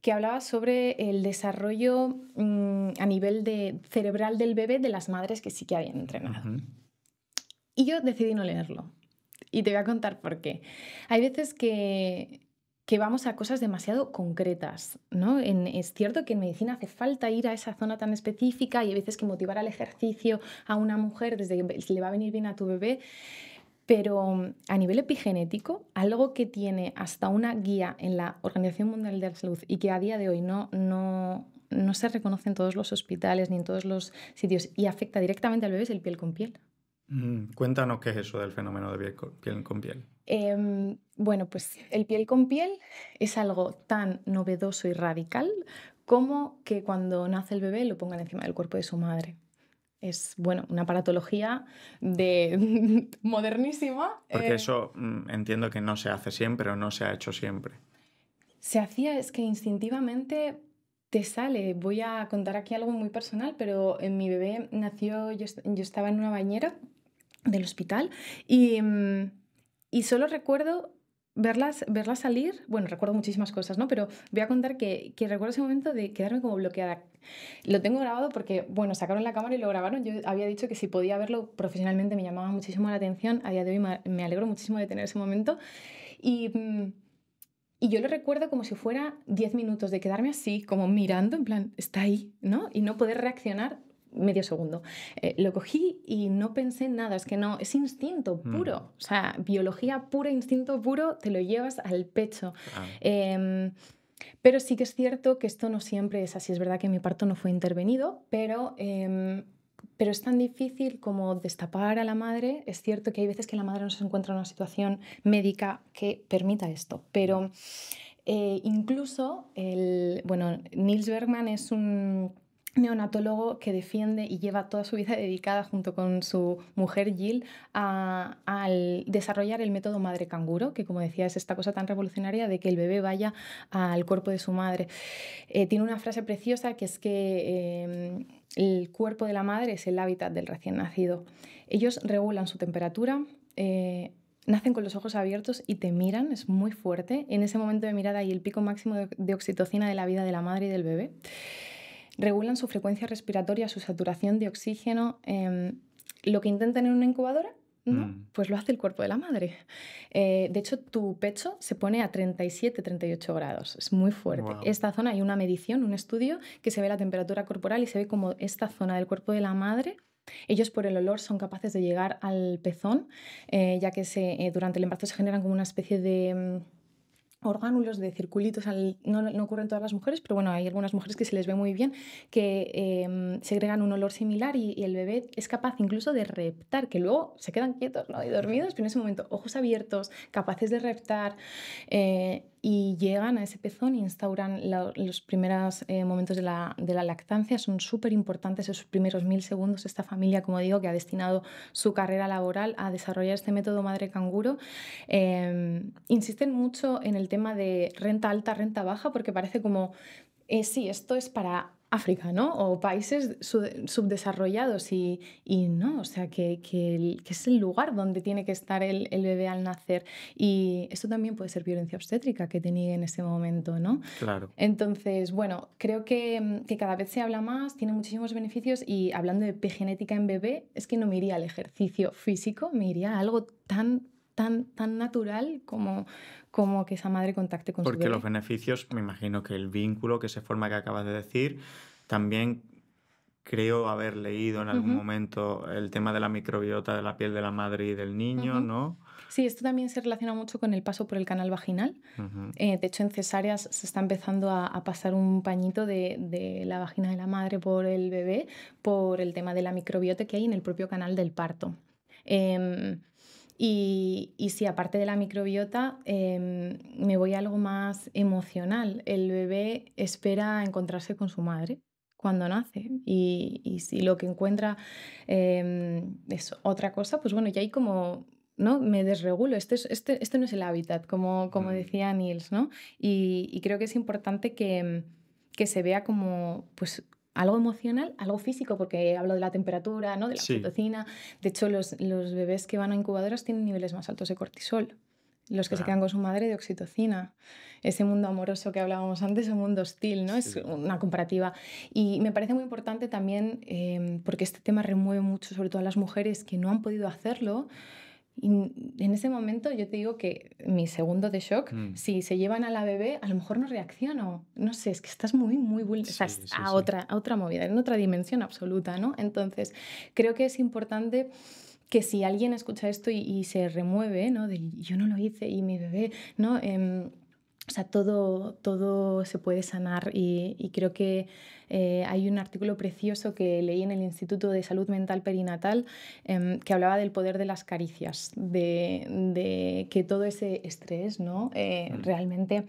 que hablaba sobre el desarrollo mm, a nivel de cerebral del bebé de las madres que sí que habían entrenado. Y yo decidí no leerlo. Y te voy a contar por qué. Hay veces que, vamos a cosas demasiado concretas, ¿no? es cierto que en medicina hace falta ir a esa zona tan específica y hay veces que motivar al ejercicio a una mujer desde que le va a venir bien a tu bebé pero mm, a nivel epigenético, algo que tiene hasta una guía en la Organización Mundial de la Salud y que a día de hoy no, se reconoce en todos los hospitales ni en todos los sitios y afecta directamente al bebé es el piel con piel. Mm, cuéntanos qué es eso del fenómeno de piel con piel. Em, bueno, pues el piel con piel es algo tan novedoso y radical como que cuando nace el bebé lo pongan encima del cuerpo de su madre es bueno, una paratología de [laughs] modernísima. Porque eh, eso mm, entiendo que no se hace siempre o no se ha hecho siempre. Se hacía, es que instintivamente te sale. Voy a contar aquí algo muy personal, pero en eh, mi bebé nació, yo, estaba en una bañera del hospital y, mm, y solo recuerdo verlas, salir, bueno, recuerdo muchísimas cosas, ¿no? Pero voy a contar que, que, recuerdo ese momento de quedarme como bloqueada. Lo tengo grabado porque, bueno, sacaron la cámara y lo grabaron. Yo había dicho que si podía verlo profesionalmente me llamaba muchísimo la atención. A día de hoy me alegro muchísimo de tener ese momento. Y, mm, y yo lo recuerdo como si fuera 10 minutos de quedarme así, como mirando, en plan, está ahí, ¿no? Y no poder reaccionar medio segundo. Eh, lo cogí y no pensé en nada, es que no, es instinto mm. puro, o sea, biología pura, instinto puro, te lo llevas al pecho. Ah. Em, pero sí que es cierto que esto no siempre es así, es verdad que mi parto no fue intervenido, pero... Em, pero es tan difícil como destapar a la madre. Es cierto que hay veces que la madre no se encuentra en una situación médica que permita esto, pero eh, incluso el, bueno, Nils Bergman es un neonatólogo que defiende y lleva toda su vida dedicada junto con su mujer Jill al desarrollar el método madre canguro, que como decía es esta cosa tan revolucionaria de que el bebé vaya al cuerpo de su madre. Eh, tiene una frase preciosa que es que em, el cuerpo de la madre es el hábitat del recién nacido. Ellos regulan su temperatura. Eh, nacen con los ojos abiertos y te miran, es muy fuerte. En ese momento de mirada hay el pico máximo de oxitocina de la vida de la madre y del bebé regulan su frecuencia respiratoria, su saturación de oxígeno, em, lo que intentan en una incubadora. ¿no? Mm. Pues lo hace el cuerpo de la madre. Eh, de hecho, tu pecho se pone a 37-38 grados. Es muy fuerte. Esta zona hay una medición, un estudio, que se ve la temperatura corporal y se ve como esta zona del cuerpo de la madre ellos por el olor son capaces de llegar al pezón, eh, ya que se, eh, durante el embarazo se generan como una especie de mm, orgánulos de circulitos, al, no, no ocurren todas las mujeres, pero bueno, hay algunas mujeres que se les ve muy bien, que em, segregan un olor similar y, el bebé es capaz incluso de reptar, que luego se quedan quietos ¿no? y dormidos, pero en ese momento ojos abiertos, capaces de reptar. Eh, y llegan a ese pezón y instauran los primeros eh, momentos de la, lactancia. Son súper importantes esos primeros mil segundos. Esta familia, como digo, que ha destinado su carrera laboral a desarrollar este método madre canguro, em, insisten mucho en el tema de renta alta, renta baja, porque parece como, eh, sí, esto es para África, ¿no? O países subdesarrollados y, no, o sea, que, es el lugar donde tiene que estar el, bebé al nacer. Y esto también puede ser violencia obstétrica que tenía en ese momento, ¿no? Claro. Entonces, bueno, creo que, que cada vez se habla más, tiene muchísimos beneficios y hablando de epigenética en bebé, es que no me iría al ejercicio físico, me iría a algo tan tan, tan natural como, como que esa madre contacte con Porque su bebé. los beneficios, me imagino que el vínculo que se forma que acabas de decir, también creo haber leído en algún momento el tema de la microbiota de la piel de la madre y del niño, ¿no? Sí, esto también se relaciona mucho con el paso por el canal vaginal. Eh, de hecho, en cesáreas se está empezando a, pasar un pañito de, de, la vagina de la madre por el bebé por el tema de la microbiota que hay en el propio canal del parto. Eh, y, si aparte de la microbiota, em, me voy a algo más emocional. El bebé espera encontrarse con su madre cuando nace y, si lo que encuentra em, es otra cosa, pues bueno, ya hay como ¿no? Me desregulo, este, este, este, no es el hábitat, como, como mm. decía Niels, Y, creo que es importante que, se vea como, pues, algo emocional, algo físico, porque hablo de la temperatura, ¿no? de la oxitocina... De hecho, los, los, bebés que van a incubadoras tienen niveles más altos de cortisol. Los que se quedan con su madre de oxitocina. Ese mundo amoroso que hablábamos antes, un mundo hostil, ¿no? Es una comparativa. Y me parece muy importante también, eh, porque este tema remueve mucho, sobre todo a las mujeres que no han podido hacerlo, y en ese momento yo te digo que mi segundo de shock, mm. si se llevan a la bebé, a lo mejor no reacciono. No sé, es que estás muy, muy vulnerable. a, Otra, a otra movida, en otra dimensión absoluta, ¿no? Entonces, creo que es importante que si alguien escucha esto y, se remueve, ¿no? De yo no lo hice y mi bebé, ¿no? Em, o sea, todo, todo se puede sanar y, creo que eh, hay un artículo precioso que leí en el Instituto de Salud Mental Perinatal em, que hablaba del poder de las caricias, de, que todo ese estrés, ¿no? Eh, mm. realmente,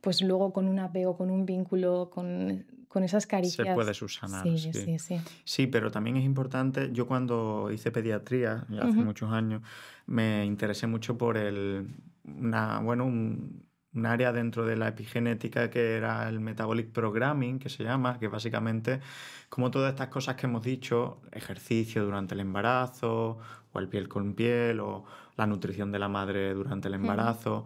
pues luego con un apego, con un vínculo, con, esas caricias... Se puede subsanar. Sí sí. sí, sí, pero también es importante, yo cuando hice pediatría, hace muchos años, me interesé mucho por el... Una, bueno, un, un área dentro de la epigenética que era el metabolic programming, que se llama, que básicamente como todas estas cosas que hemos dicho, ejercicio durante el embarazo, o el piel con piel, o la nutrición de la madre durante el embarazo,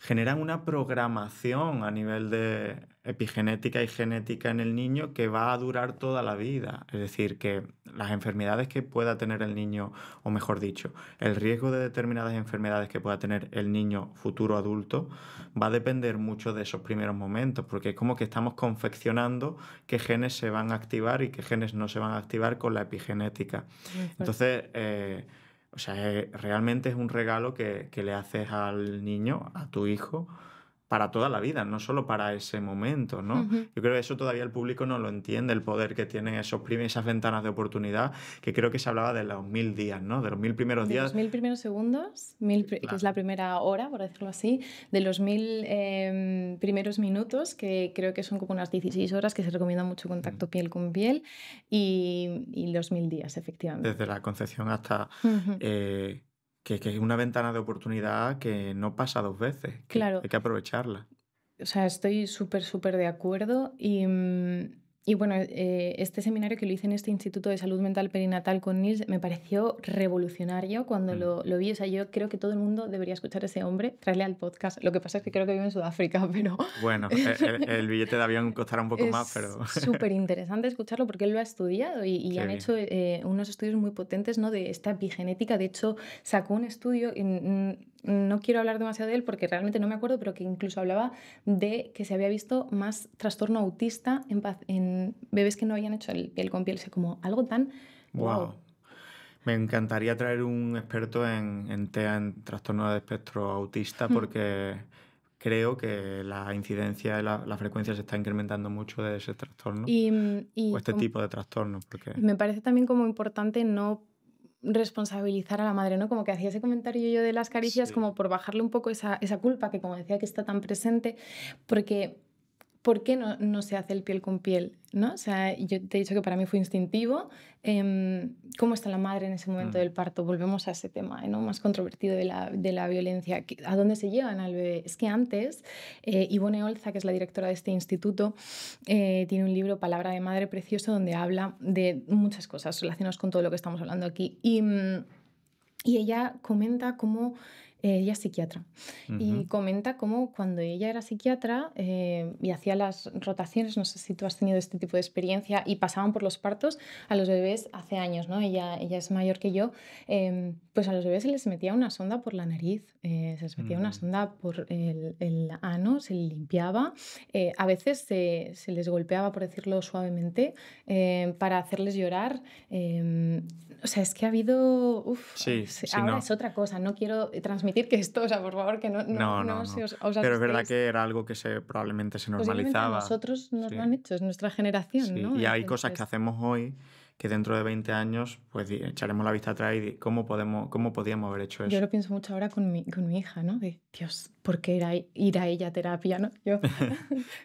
generan una programación a nivel de epigenética y genética en el niño que va a durar toda la vida. Es decir, que las enfermedades que pueda tener el niño, o mejor dicho, el riesgo de determinadas enfermedades que pueda tener el niño futuro adulto, va a depender mucho de esos primeros momentos, porque es como que estamos confeccionando qué genes se van a activar y qué genes no se van a activar con la epigenética. Entonces, eh, o sea, realmente es un regalo que, que le haces al niño, a tu hijo, para toda la vida, no solo para ese momento, ¿no? Yo creo que eso todavía el público no lo entiende, el poder que tienen esos esas ventanas de oportunidad, que creo que se hablaba de los mil días, ¿no? De los mil primeros días. De los mil primeros segundos, que es la primera hora, por decirlo así, de los mil em, primeros minutos, que creo que son como unas 16 horas, que se recomienda mucho contacto mm. piel con piel, y, los mil días, efectivamente. Desde la concepción hasta que, es una ventana de oportunidad que no pasa dos veces. claro. Hay que aprovecharla. O sea, estoy súper, súper de acuerdo y... Mm, y bueno, eh, este seminario que lo hice en este Instituto de Salud Mental Perinatal con Nils me pareció revolucionario cuando mm. lo, lo, vi. O sea, yo creo que todo el mundo debería escuchar a ese hombre, traerle al podcast. Lo que pasa es que creo que vive en Sudáfrica, [laughs] pero... Bueno, e, e, el, billete de avión costará un poco más, pero... Súper [laughs] interesante escucharlo porque él lo ha estudiado y, han hecho eh, unos estudios muy potentes ¿no? de esta epigenética. De hecho, sacó un estudio... En, no quiero hablar demasiado de él porque realmente no me acuerdo, pero que incluso hablaba de que se había visto más trastorno autista en, bebés que no habían hecho el piel con piel, como algo tan... wow. Me encantaría traer un experto en, TEA, en trastorno de espectro autista, porque creo que la incidencia, la, la frecuencia se está incrementando mucho de ese trastorno mm, o este tipo de trastorno. Me parece también como importante no responsabilizar a la madre, ¿no? Como que hacía ese comentario yo de las caricias, como por bajarle un poco esa, esa culpa que, como decía, que está tan presente, porque ¿por qué no, se hace el piel con piel? ¿no? O sea, yo te he dicho que para mí fue instintivo. Em, ¿Cómo está la madre en ese momento mm. del parto? Volvemos a ese tema ¿no? más controvertido de la, de la, violencia. ¿A dónde se llevan al bebé? Es que antes, eh, Ivone Olza, que es la directora de este instituto, eh, tiene un libro, Palabra de Madre Precioso, donde habla de muchas cosas relacionadas con todo lo que estamos hablando aquí. Y, mm, y ella comenta cómo eh, ella es psiquiatra. Y comenta cómo cuando ella era psiquiatra eh, y hacía las rotaciones, no sé si tú has tenido este tipo de experiencia, y pasaban por los partos a los bebés hace años, ¿no? Ella, ella es mayor que yo, eh, pues a los bebés se les metía una sonda por la nariz, se les metía una mm. sonda por el, el, ano, se limpiaba, a veces se, se, les golpeaba, por decirlo suavemente, para hacerles llorar o sea, es que ha habido... Uf, sí, ahora es otra cosa, no quiero eh, transmitir que esto, o sea, por favor, que no, no, se os, Pero es verdad que era algo que se, probablemente se pues normalizaba. nosotros nos lo han hecho, es nuestra generación, ¿no? Y hay cosas que hacemos hoy que dentro de 20 años pues echaremos la vista atrás y cómo, podemos, cómo podíamos haber hecho eso. Yo lo pienso mucho ahora con mi, con mi hija, ¿no? De, Dios, ¿por qué ir a, ella a terapia, no? Yo, [laughs] [laughs] claro.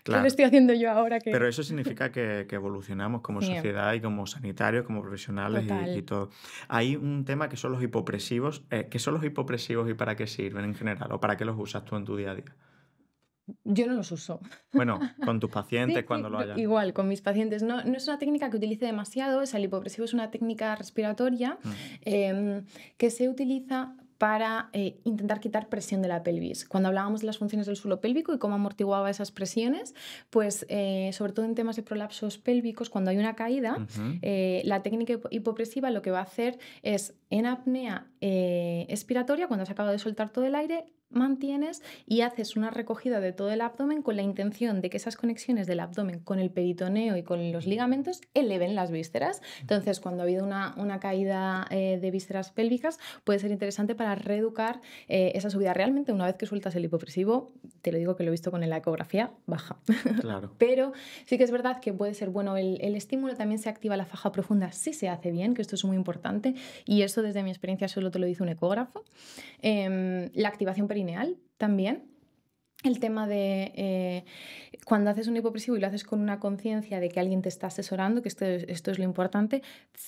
¿Qué lo estoy haciendo yo ahora? Pero eso [laughs] significa que, que evolucionamos como sociedad y como sanitarios, como profesionales y, todo. Hay un tema que son los hipopresivos. Eh, ¿Qué son los hipopresivos y para qué sirven en general? ¿O para qué los usas tú en tu día a día? Yo no los uso. Bueno, con tus [laughs] pacientes cuando lo hayan. Igual, con mis pacientes. No, es una técnica que utilice demasiado, el hipopresivo es una técnica respiratoria mm. em, que se utiliza para eh, intentar quitar presión de la pelvis. Cuando hablábamos de las funciones del suelo pélvico y cómo amortiguaba esas presiones, pues eh, sobre todo en temas de prolapsos pélvicos, cuando hay una caída, eh, la técnica hipopresiva lo que va a hacer es en apnea eh, expiratoria, cuando has acabado de soltar todo el aire, mantienes y haces una recogida de todo el abdomen con la intención de que esas conexiones del abdomen con el peritoneo y con los ligamentos eleven las vísceras. Entonces, cuando ha habido una, una caída eh, de vísceras pélvicas, puede ser interesante para reeducar eh, esa subida. Realmente, una vez que sueltas el hipopresivo, te lo digo que lo he visto con la ecografía, baja. Claro. [laughs] Pero sí que es verdad que puede ser bueno el, estímulo, también se activa la faja profunda si se hace bien, que esto es muy importante, y eso desde mi experiencia solo te lo dice un ecógrafo. Em, la activación perineal también, el tema de eh, cuando haces un hipopresivo y lo haces con una conciencia de que alguien te está asesorando, que esto, esto, es lo importante,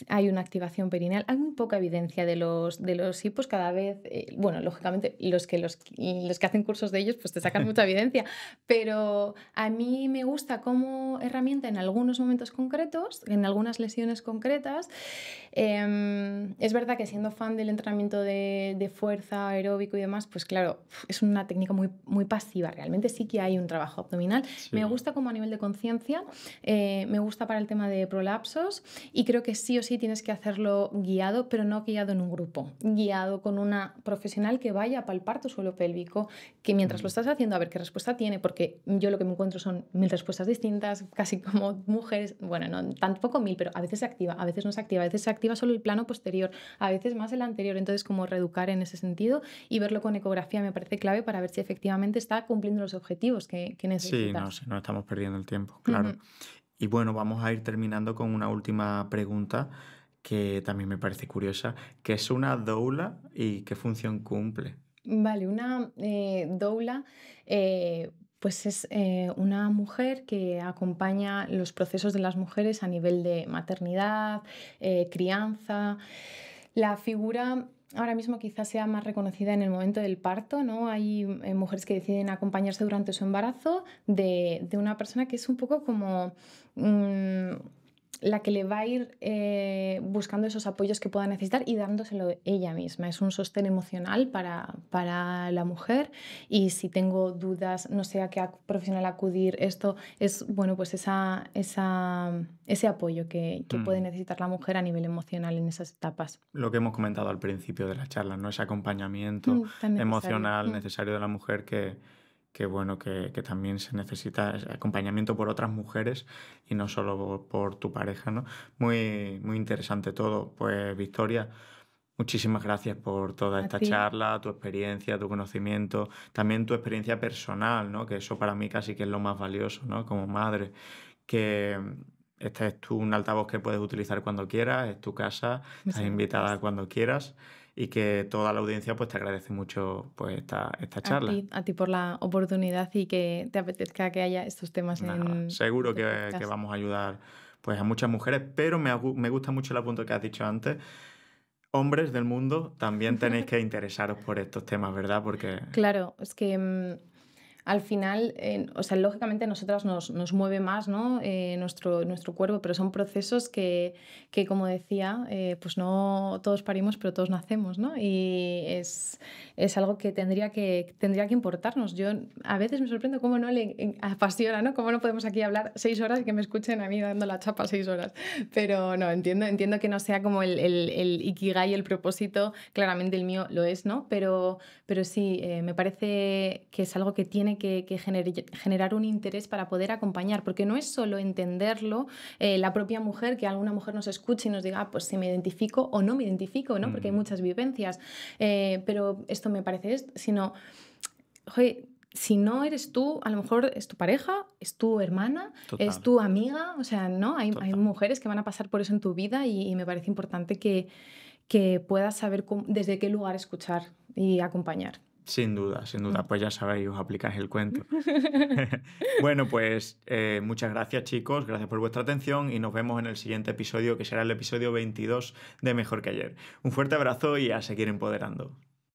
hay una activación perineal. Hay muy poca evidencia de los, de los hipos cada vez, eh, bueno, lógicamente los que, los, los, que hacen cursos de ellos pues te sacan mucha [laughs] evidencia, pero a mí me gusta como herramienta en algunos momentos concretos, en algunas lesiones concretas. Em, es verdad que siendo fan del entrenamiento de, de fuerza aeróbico y demás, pues claro, es una técnica muy, muy pasiva Realmente sí que hay un trabajo abdominal. Me gusta como a nivel de conciencia, eh, me gusta para el tema de prolapsos y creo que sí o sí tienes que hacerlo guiado, pero no guiado en un grupo, guiado con una profesional que vaya a palpar tu suelo pélvico, que mientras lo mm. estás haciendo a ver qué respuesta tiene, porque yo lo que me encuentro son mil respuestas distintas, casi como mujeres, bueno, no tampoco mil, pero a veces se activa, a veces no se activa, a veces se activa solo el plano posterior, a veces más el anterior, entonces como reeducar en ese sentido y verlo con ecografía me parece clave para ver si efectivamente está cumpliendo los objetivos que, necesitamos. Sí, no, estamos perdiendo el tiempo, claro. Y bueno, vamos a ir terminando con una última pregunta que también me parece curiosa, que es una doula y qué función cumple. Vale, una eh, doula eh, pues es eh, una mujer que acompaña los procesos de las mujeres a nivel de maternidad, crianza. La figura ahora mismo quizás sea más reconocida en el momento del parto, ¿no? Hay eh, mujeres que deciden acompañarse durante su embarazo de, una persona que es un poco como mm, la que le va a ir eh, buscando esos apoyos que pueda necesitar y dándoselo ella misma. Es un sostén emocional para, la mujer y si tengo dudas, no sé a qué profesional acudir, esto es, bueno, pues esa, ese apoyo que, puede mm. necesitar la mujer a nivel emocional en esas etapas. Lo que hemos comentado al principio de la charla, ¿no? Ese acompañamiento mm, emocional mm. necesario de la mujer que que bueno, que, también se necesita acompañamiento por otras mujeres y no solo por tu pareja, ¿no? Muy, muy interesante todo. Pues Victoria, muchísimas gracias por toda esta charla, tu experiencia, tu conocimiento, también tu experiencia personal, ¿no? Que eso para mí casi que es lo más valioso, ¿no? Como madre, que mm, este es tu un altavoz que puedes utilizar cuando quieras, es tu casa, estás invitada cuando quieras y que toda la audiencia pues te agradece mucho pues esta, charla. A ti, a ti por la oportunidad y que te apetezca que haya estos temas en Seguro que, vamos a ayudar pues a muchas mujeres, pero me, gusta mucho el apunto que has dicho antes hombres del mundo también tenéis que [laughs] interesaros por estos temas, ¿verdad? Porque... Claro, es que mm, al final, o sea, lógicamente nosotras nos, nos mueve más ¿no? Eh, nuestro, nuestro cuerpo, pero son procesos que, que como decía, eh, pues no todos parimos, pero todos nacemos, ¿no? Y es, es algo que tendría, que tendría que importarnos. Yo a veces me sorprendo cómo no le apasiona, ¿no? Cómo no podemos aquí hablar seis horas y que me escuchen a mí dando la chapa seis horas. Pero no, entiendo, entiendo que no sea como el, el, el ikigai, el propósito, claramente el mío lo es, ¿no? Pero, pero sí, eh, me parece que es algo que tiene que, generar un interés para poder acompañar, porque no es solo entenderlo eh, la propia mujer, que alguna mujer nos escuche y nos diga, ah, pues si me identifico o no me identifico, ¿no? Porque hay mm. muchas vivencias, eh, pero esto me parece, sino, oye, si no eres tú, a lo mejor es tu pareja, es tu hermana, es tu amiga, o sea, ¿no? Hay, mujeres que van a pasar por eso en tu vida y, me parece importante que, que puedas saber desde qué lugar escuchar y acompañar. Sin duda, sin duda. Mm. Pues ya sabéis, os aplicáis el cuento. [laughs] [laughs] bueno, pues eh, muchas gracias chicos, gracias por vuestra atención y nos vemos en el siguiente episodio que será el episodio 22 de Mejor que ayer. Un fuerte abrazo y a seguir empoderando.